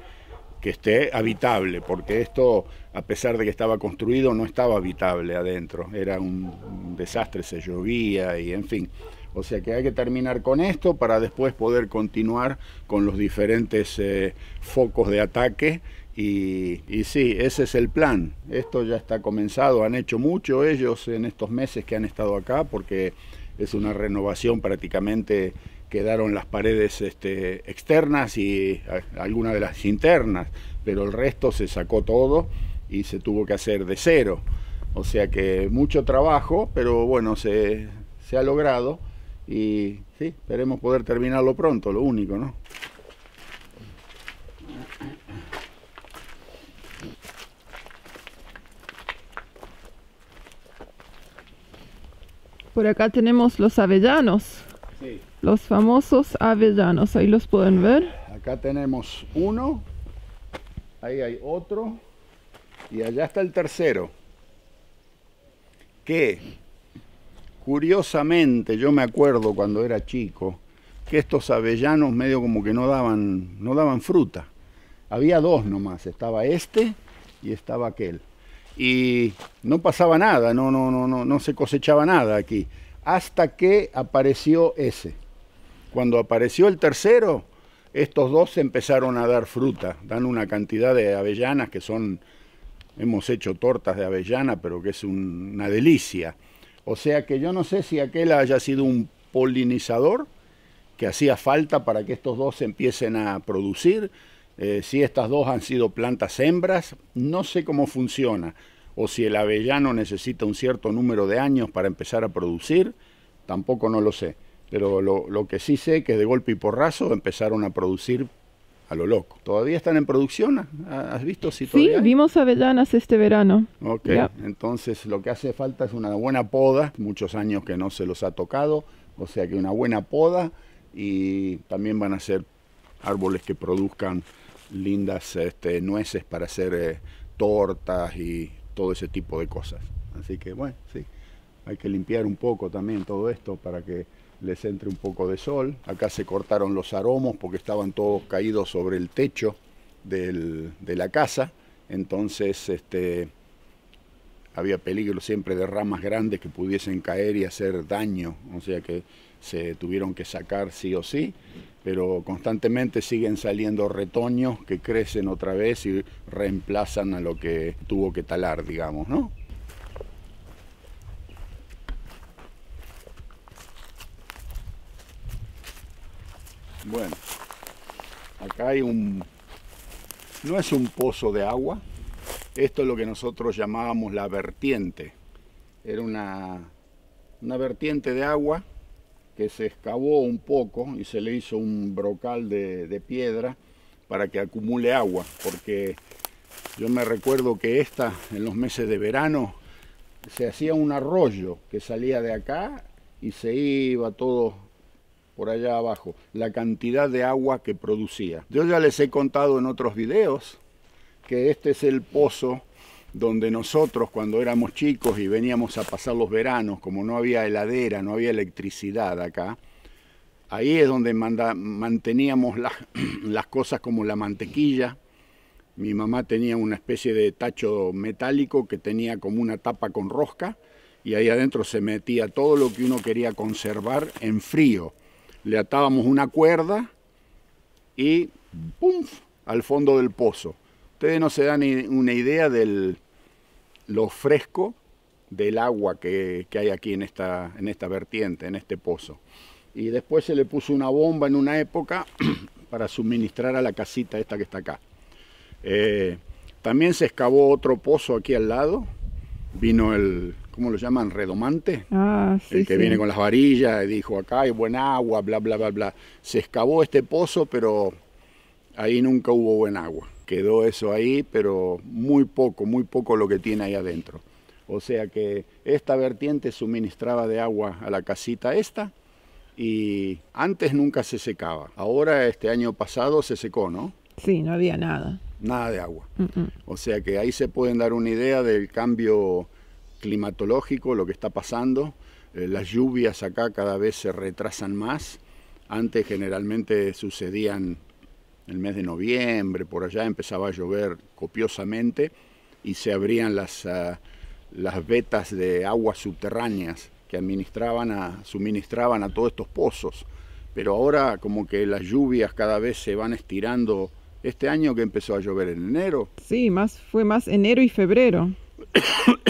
que esté habitable, porque esto, a pesar de que estaba construido, no estaba habitable adentro. Era un, un desastre, se llovía y en fin. O sea que hay que terminar con esto para después poder continuar con los diferentes eh, focos de ataque. Y, sí, ese es el plan. Esto ya está comenzado. Han hecho mucho ellos en estos meses que han estado acá porque es una renovación prácticamente quedaron las paredes este, externas y algunas de las internas, pero el resto se sacó todo y se tuvo que hacer de cero. O sea que mucho trabajo, pero bueno, se ha logrado y sí, esperemos poder terminarlo pronto, lo único, ¿no? Por acá tenemos los avellanos, sí. los famosos avellanos, ahí los pueden ver. Acá tenemos uno, ahí hay otro y allá está el tercero. ¿Qué? Curiosamente, yo me acuerdo cuando era chico que estos avellanos medio como que no daban, no daban fruta. Había dos nomás, estaba este y estaba aquel. Y no pasaba nada, no, no, no, no, no se cosechaba nada aquí. Hasta que apareció ese. Cuando apareció el tercero, estos dos empezaron a dar fruta, dan una cantidad de avellanas que son, hemos hecho tortas de avellana, pero que es una delicia. O sea que yo no sé si aquel haya sido un polinizador que hacía falta para que estos dos empiecen a producir, eh, si estas dos han sido plantas hembras, no sé cómo funciona, o si el avellano necesita un cierto número de años para empezar a producir, tampoco no lo sé. Pero lo, que sí sé es que de golpe y porrazo empezaron a producir a lo loco. ¿Todavía están en producción? ¿Has visto si Sí, vimos avellanas este verano. Ok, entonces lo que hace falta es una buena poda, muchos años que no se los ha tocado, o sea que una buena poda y también van a ser árboles que produzcan lindas este, nueces para hacer eh, tortas y todo ese tipo de cosas. Así que bueno, sí, hay que limpiar un poco también todo esto para que les entre un poco de sol. Acá se cortaron los aromos porque estaban todos caídos sobre el techo de la casa. Entonces este, había peligro siempre de ramas grandes que pudiesen caer y hacer daño. O sea que se tuvieron que sacar sí o sí. Pero constantemente siguen saliendo retoños que crecen otra vez y reemplazan a lo que tuvo que talar, digamos, ¿no? Bueno, acá hay un... No es un pozo de agua. Esto es lo que nosotros llamábamos la vertiente. Era una, una vertiente de agua que se excavó un poco y se le hizo un brocal de, de piedra para que acumule agua, porque yo me recuerdo que esta, en los meses de verano, se hacía un arroyo que salía de acá y se iba todo por allá abajo, la cantidad de agua que producía. Yo ya les he contado en otros videos que este es el pozo donde nosotros cuando éramos chicos y veníamos a pasar los veranos, como no había heladera, no había electricidad acá, ahí es donde manda, manteníamos las (clears throat) cosas como la mantequilla. Mi mamá tenía una especie de tacho metálico que tenía como una tapa con rosca y ahí adentro se metía todo lo que uno quería conservar en frío le atábamos una cuerda y ¡pum! al fondo del pozo. Ustedes no se dan una idea de lo fresco del agua que, hay aquí en esta, en esta vertiente, en este pozo. Y después se le puso una bomba en una época (clears throat) para suministrar a la casita esta que está acá. Eh, también se excavó otro pozo aquí al lado, vino el, ¿cómo lo llaman? Redomante. Ah, sí, el que viene con las varillas y dijo, acá hay buen agua, bla, bla, bla, bla. Se excavó este pozo, pero ahí nunca hubo buen agua. Quedó eso ahí, pero muy poco, muy poco lo que tiene ahí adentro. O sea que esta vertiente suministraba de agua a la casita esta y antes nunca se secaba. Ahora este año pasado se secó, ¿no? Sí, no había nada nada de agua. O sea que ahí se pueden dar una idea del cambio climatológico, lo que está pasando. Eh, las lluvias acá cada vez se retrasan más. Antes generalmente sucedían el mes de noviembre, por allá empezaba a llover copiosamente y se abrían las, ah, las vetas de aguas subterráneas que administraban a, suministraban a todos estos pozos. Pero ahora como que las lluvias cada vez se van estirando este año que empezó a llover en enero. Sí, más fue más enero y febrero.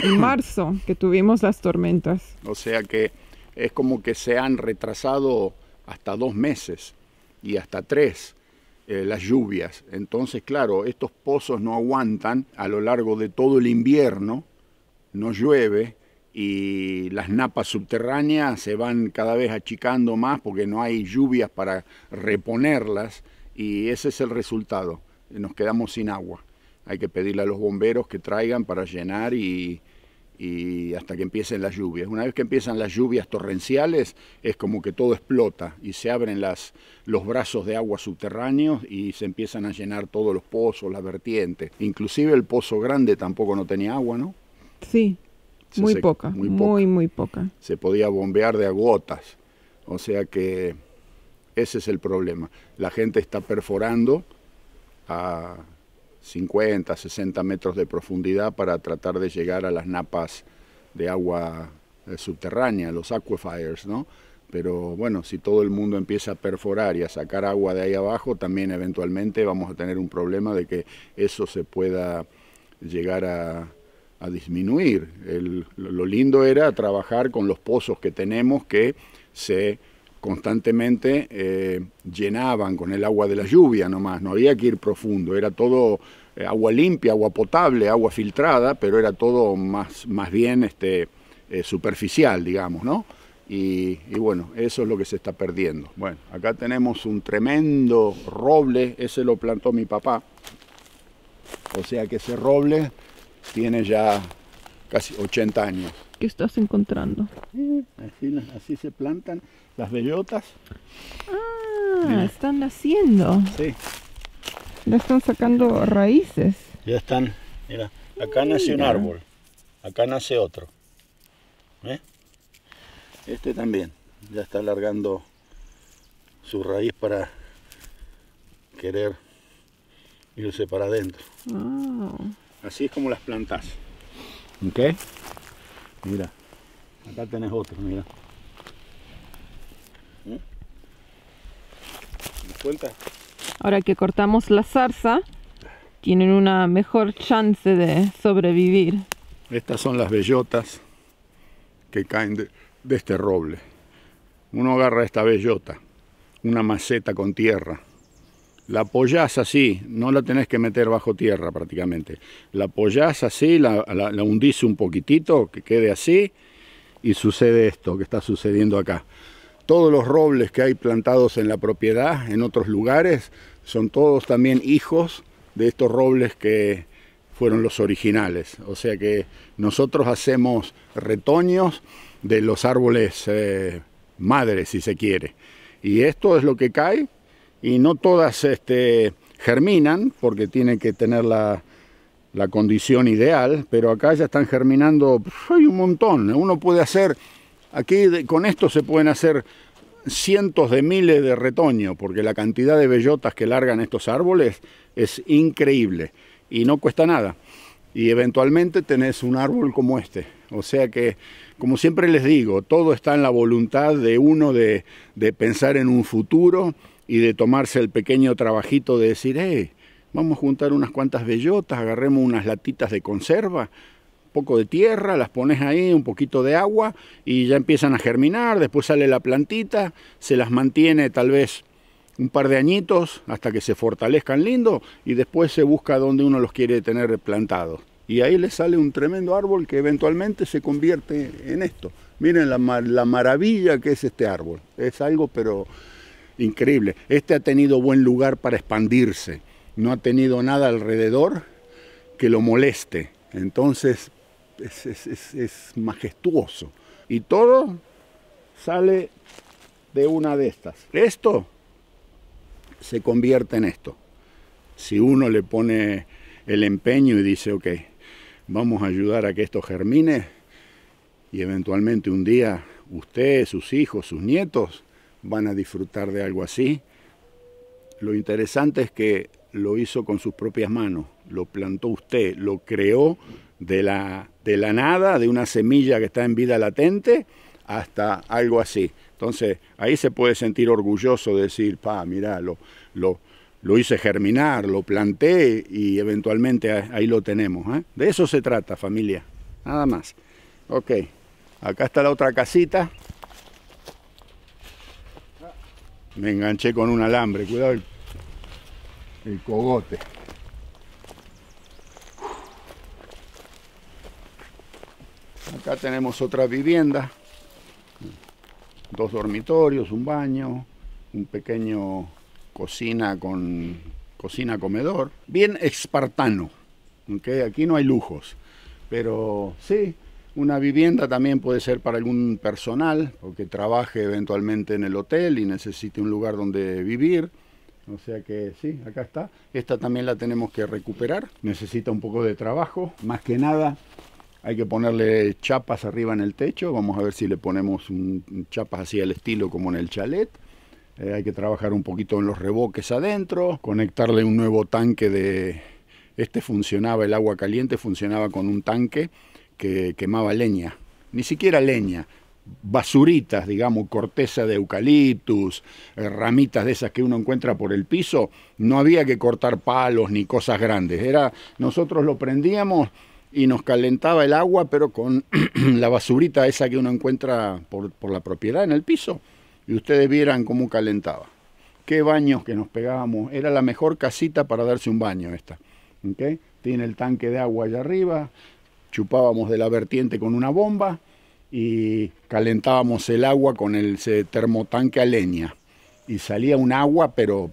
En (coughs) marzo que tuvimos las tormentas. O sea que es como que se han retrasado hasta dos meses y hasta tres eh, las lluvias. Entonces, claro, estos pozos no aguantan a lo largo de todo el invierno, no llueve y las napas subterráneas se van cada vez achicando más porque no hay lluvias para reponerlas y ese es el resultado. Nos quedamos sin agua. Hay que pedirle a los bomberos que traigan para llenar y, hasta que empiecen las lluvias. Una vez que empiezan las lluvias torrenciales, es como que todo explota y se abren las, los brazos de agua subterráneos y se empiezan a llenar todos los pozos, las vertientes. Inclusive el pozo grande tampoco no tenía agua, ¿no? Sí, muy, poca, muy poca, muy, muy poca. Se podía bombear de a o sea que ese es el problema. La gente está perforando a 50, 60 metros de profundidad para tratar de llegar a las napas de agua eh, subterránea, los aquifers, ¿no? Pero bueno, si todo el mundo empieza a perforar y a sacar agua de ahí abajo, también eventualmente vamos a tener un problema de que eso se pueda llegar a, disminuir. lo lindo era trabajar con los pozos que tenemos que se constantemente eh, llenaban con el agua de la lluvia nomás, no había que ir profundo, era todo eh, agua limpia, agua potable, agua filtrada, pero era todo más, más bien este, eh, superficial, digamos, ¿no? Y, bueno, eso es lo que se está perdiendo. Bueno, acá tenemos un tremendo roble, ese lo plantó mi papá, o sea que ese roble tiene ya casi 80 años. ¿Qué estás encontrando? Así, así se plantan las bellotas. Ah, están naciendo. Sí. Ya están sacando raíces. Ya están. Mira, acá nace un árbol. Acá nace otro. ¿eh? Este también. Ya está alargando su raíz para querer irse para adentro. Ah. Así es como las plantas. ¿Ok? Mira, acá tenés otro, mira. Ahora que cortamos la zarza, tienen una mejor chance de sobrevivir. Estas son las bellotas que caen de, este roble. Uno agarra esta bellota, una maceta con tierra. La apoyás así, no la tenés que meter bajo tierra prácticamente. La apoyás así, la, la, la hundís un poquitito, que quede así, y sucede esto que está sucediendo acá. Todos los robles que hay plantados en la propiedad, en otros lugares, son todos también hijos de estos robles que fueron los originales. O sea que nosotros hacemos retoños de los árboles eh, madres, si se quiere. Y esto es lo que cae y no todas este, germinan porque tiene que tener la, la condición ideal, pero acá ya están germinando, hay un montón, uno puede hacer Aquí con esto se pueden hacer cientos de miles de retoños, porque la cantidad de bellotas que largan estos árboles es increíble y no cuesta nada. Y eventualmente tenés un árbol como este. O sea que, como siempre les digo, todo está en la voluntad de uno de, de pensar en un futuro y de tomarse el pequeño trabajito de decir, hey, vamos a juntar unas cuantas bellotas, agarremos unas latitas de conserva poco de tierra, las pones ahí, un poquito de agua y ya empiezan a germinar, después sale la plantita, se las mantiene tal vez un par de añitos hasta que se fortalezcan lindo y después se busca donde uno los quiere tener plantados. Y ahí le sale un tremendo árbol que eventualmente se convierte en esto. Miren la, la maravilla que es este árbol. Es algo pero increíble. Este ha tenido buen lugar para expandirse. No ha tenido nada alrededor que lo moleste. Entonces es, majestuoso. Y todo sale de una de estas. Esto se convierte en esto. Si uno le pone el empeño y dice, ok, vamos a ayudar a que esto germine y eventualmente un día usted, sus hijos, sus nietos van a disfrutar de algo así. Lo interesante es que lo hizo con sus propias manos, lo plantó usted, lo creó de la, de la nada, de una semilla que está en vida latente, hasta algo así. Entonces, ahí se puede sentir orgulloso de decir, pa, mirá, lo, lo, hice germinar, lo planté y eventualmente ahí lo tenemos. ¿eh? De eso se trata, familia. Nada más. Ok, acá está la otra casita. Me enganché con un alambre, cuidado el cogote. Acá tenemos otra vivienda, dos dormitorios, un baño, un pequeño cocina con cocina comedor, bien espartano. ¿okay? Aquí no hay lujos, pero sí, una vivienda también puede ser para algún personal o que trabaje eventualmente en el hotel y necesite un lugar donde vivir. O sea que sí, acá está. Esta también la tenemos que recuperar. Necesita un poco de trabajo. Más que nada, hay que ponerle chapas arriba en el techo. Vamos a ver si le ponemos un, chapas así al estilo como en el chalet. Eh, hay que trabajar un poquito en los reboques adentro. Conectarle un nuevo tanque de... Este funcionaba, el agua caliente funcionaba con un tanque que quemaba leña. Ni siquiera leña, basuritas, digamos, corteza de eucaliptus, eh, ramitas de esas que uno encuentra por el piso, no había que cortar palos ni cosas grandes. Era, nosotros lo prendíamos y nos calentaba el agua, pero con (clears throat) la basurita esa que uno encuentra por, la propiedad en el piso. Y ustedes vieran cómo calentaba. Qué baños que nos pegábamos. Era la mejor casita para darse un baño esta. Tiene el tanque de agua allá arriba. Chupábamos de la vertiente con una bomba y calentábamos el agua con el termotanque a leña. Y salía un agua, pero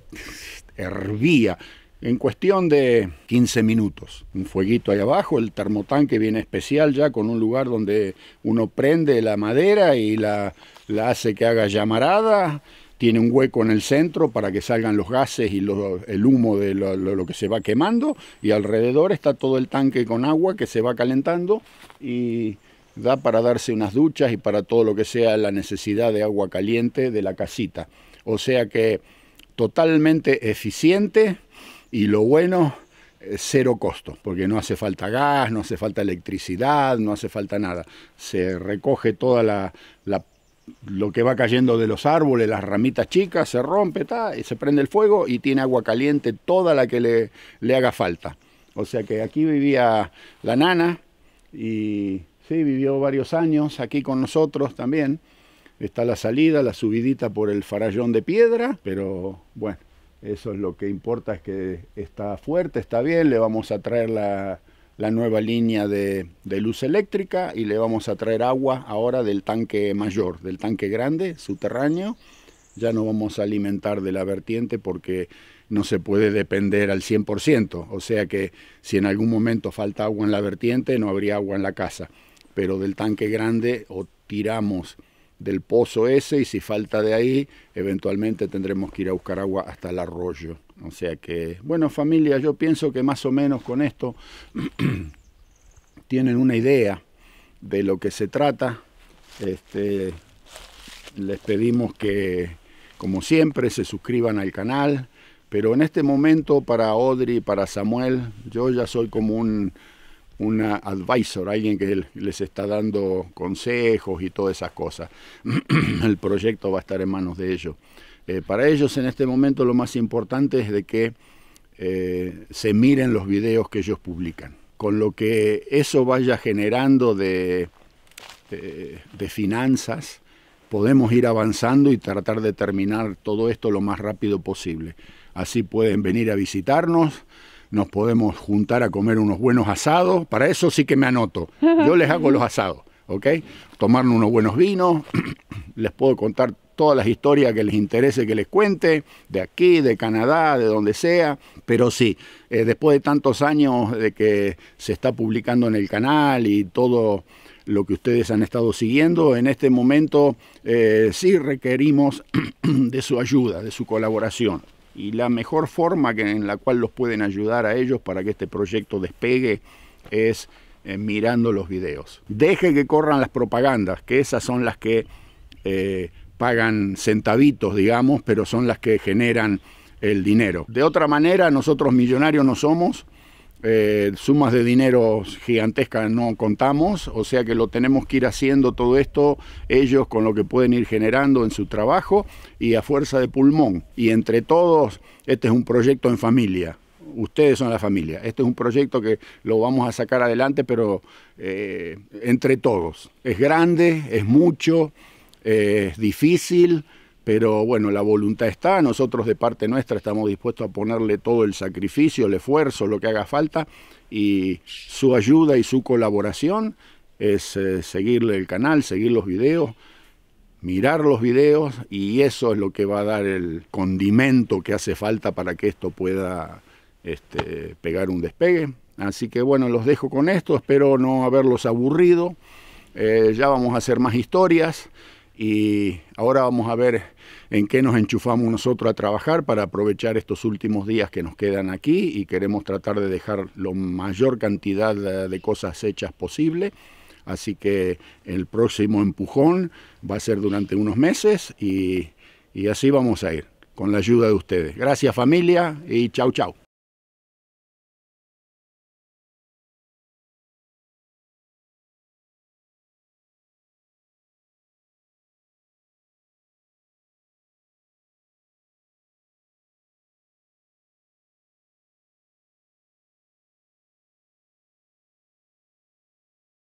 hervía en cuestión de 15 minutos. Un fueguito ahí abajo, el termotanque viene especial ya con un lugar donde uno prende la madera y la, hace que haga llamarada tiene un hueco en el centro para que salgan los gases y el humo de lo, que se va quemando y alrededor está todo el tanque con agua que se va calentando y da para darse unas duchas y para todo lo que sea la necesidad de agua caliente de la casita. O sea que totalmente eficiente, y lo bueno, eh, cero costo, porque no hace falta gas, no hace falta electricidad, no hace falta nada. Se recoge toda la, lo que va cayendo de los árboles, las ramitas chicas, se rompe, y se prende el fuego y tiene agua caliente toda la que le, le haga falta. O sea que aquí vivía la nana y sí, vivió varios años aquí con nosotros también. Está la salida, la subidita por el farallón de piedra, pero bueno, eso es lo que importa, es que está fuerte, está bien, le vamos a traer la, nueva línea de, de, luz eléctrica y le vamos a traer agua ahora del tanque mayor, del tanque grande, subterráneo. Ya no vamos a alimentar de la vertiente porque no se puede depender al 100%. O sea que si en algún momento falta agua en la vertiente, no habría agua en la casa. Pero del tanque grande o tiramos del pozo ese y si falta de ahí, eventualmente tendremos que ir a buscar agua hasta el arroyo. O sea que, bueno familia, yo pienso que más o menos con esto (clears throat) tienen una idea de lo que se trata. Este, les pedimos que, como siempre, se suscriban al canal. Pero en este momento para Audrey, para Samuel, yo ya soy como un una advisor, alguien que les está dando consejos y todas esas cosas. (clears throat) el proyecto va a estar en manos de ellos. Eh, para ellos en este momento lo más importante es de que eh, se miren los videos que ellos publican. Con lo que eso vaya generando de, de finanzas, podemos ir avanzando y tratar de terminar todo esto lo más rápido posible. Así pueden venir a visitarnos, nos podemos juntar a comer unos buenos asados. Para eso sí que me anoto. Yo les hago los asados, ¿ok? Tomar unos buenos vinos, (clears throat) les puedo contar todas las historias que les interese que les cuente, de aquí, de Canadá, de donde sea, pero sí, eh, después de tantos años de que se está publicando en el canal y todo lo que ustedes han estado siguiendo, en este momento eh, sí requerimos (clears throat) de su ayuda, de su colaboración y la mejor forma en la cual los pueden ayudar a ellos para que este proyecto despegue es eh, mirando los videos. Deje que corran las propagandas, que esas son las que eh, pagan centavitos, digamos, pero son las que generan el dinero. De otra manera, nosotros millonarios no somos, eh, sumas de dinero gigantescas no contamos, o sea que lo tenemos que ir haciendo todo esto ellos con lo que pueden ir generando en su trabajo y a fuerza de pulmón. Y entre todos, este es un proyecto en familia. Ustedes son la familia. Este es un proyecto que lo vamos a sacar adelante, pero eh, entre todos. Es grande, es mucho, eh, es difícil, pero bueno, la voluntad está, nosotros de parte nuestra estamos dispuestos a ponerle todo el sacrificio, el esfuerzo, lo que haga falta, y su ayuda y su colaboración es eh, seguirle el canal, seguir los videos, mirar los videos, y eso es lo que va a dar el condimento que hace falta para que esto pueda este, pegar un despegue. Así que bueno, los dejo con esto, espero no haberlos aburrido, eh, ya vamos a hacer más historias, y ahora vamos a ver en qué nos enchufamos nosotros a trabajar para aprovechar estos últimos días que nos quedan aquí y queremos tratar de dejar la mayor cantidad eh, de cosas hechas posible. Así que el próximo empujón va a ser durante unos meses y, y así vamos a ir, con la ayuda de ustedes. Gracias familia y chau chau.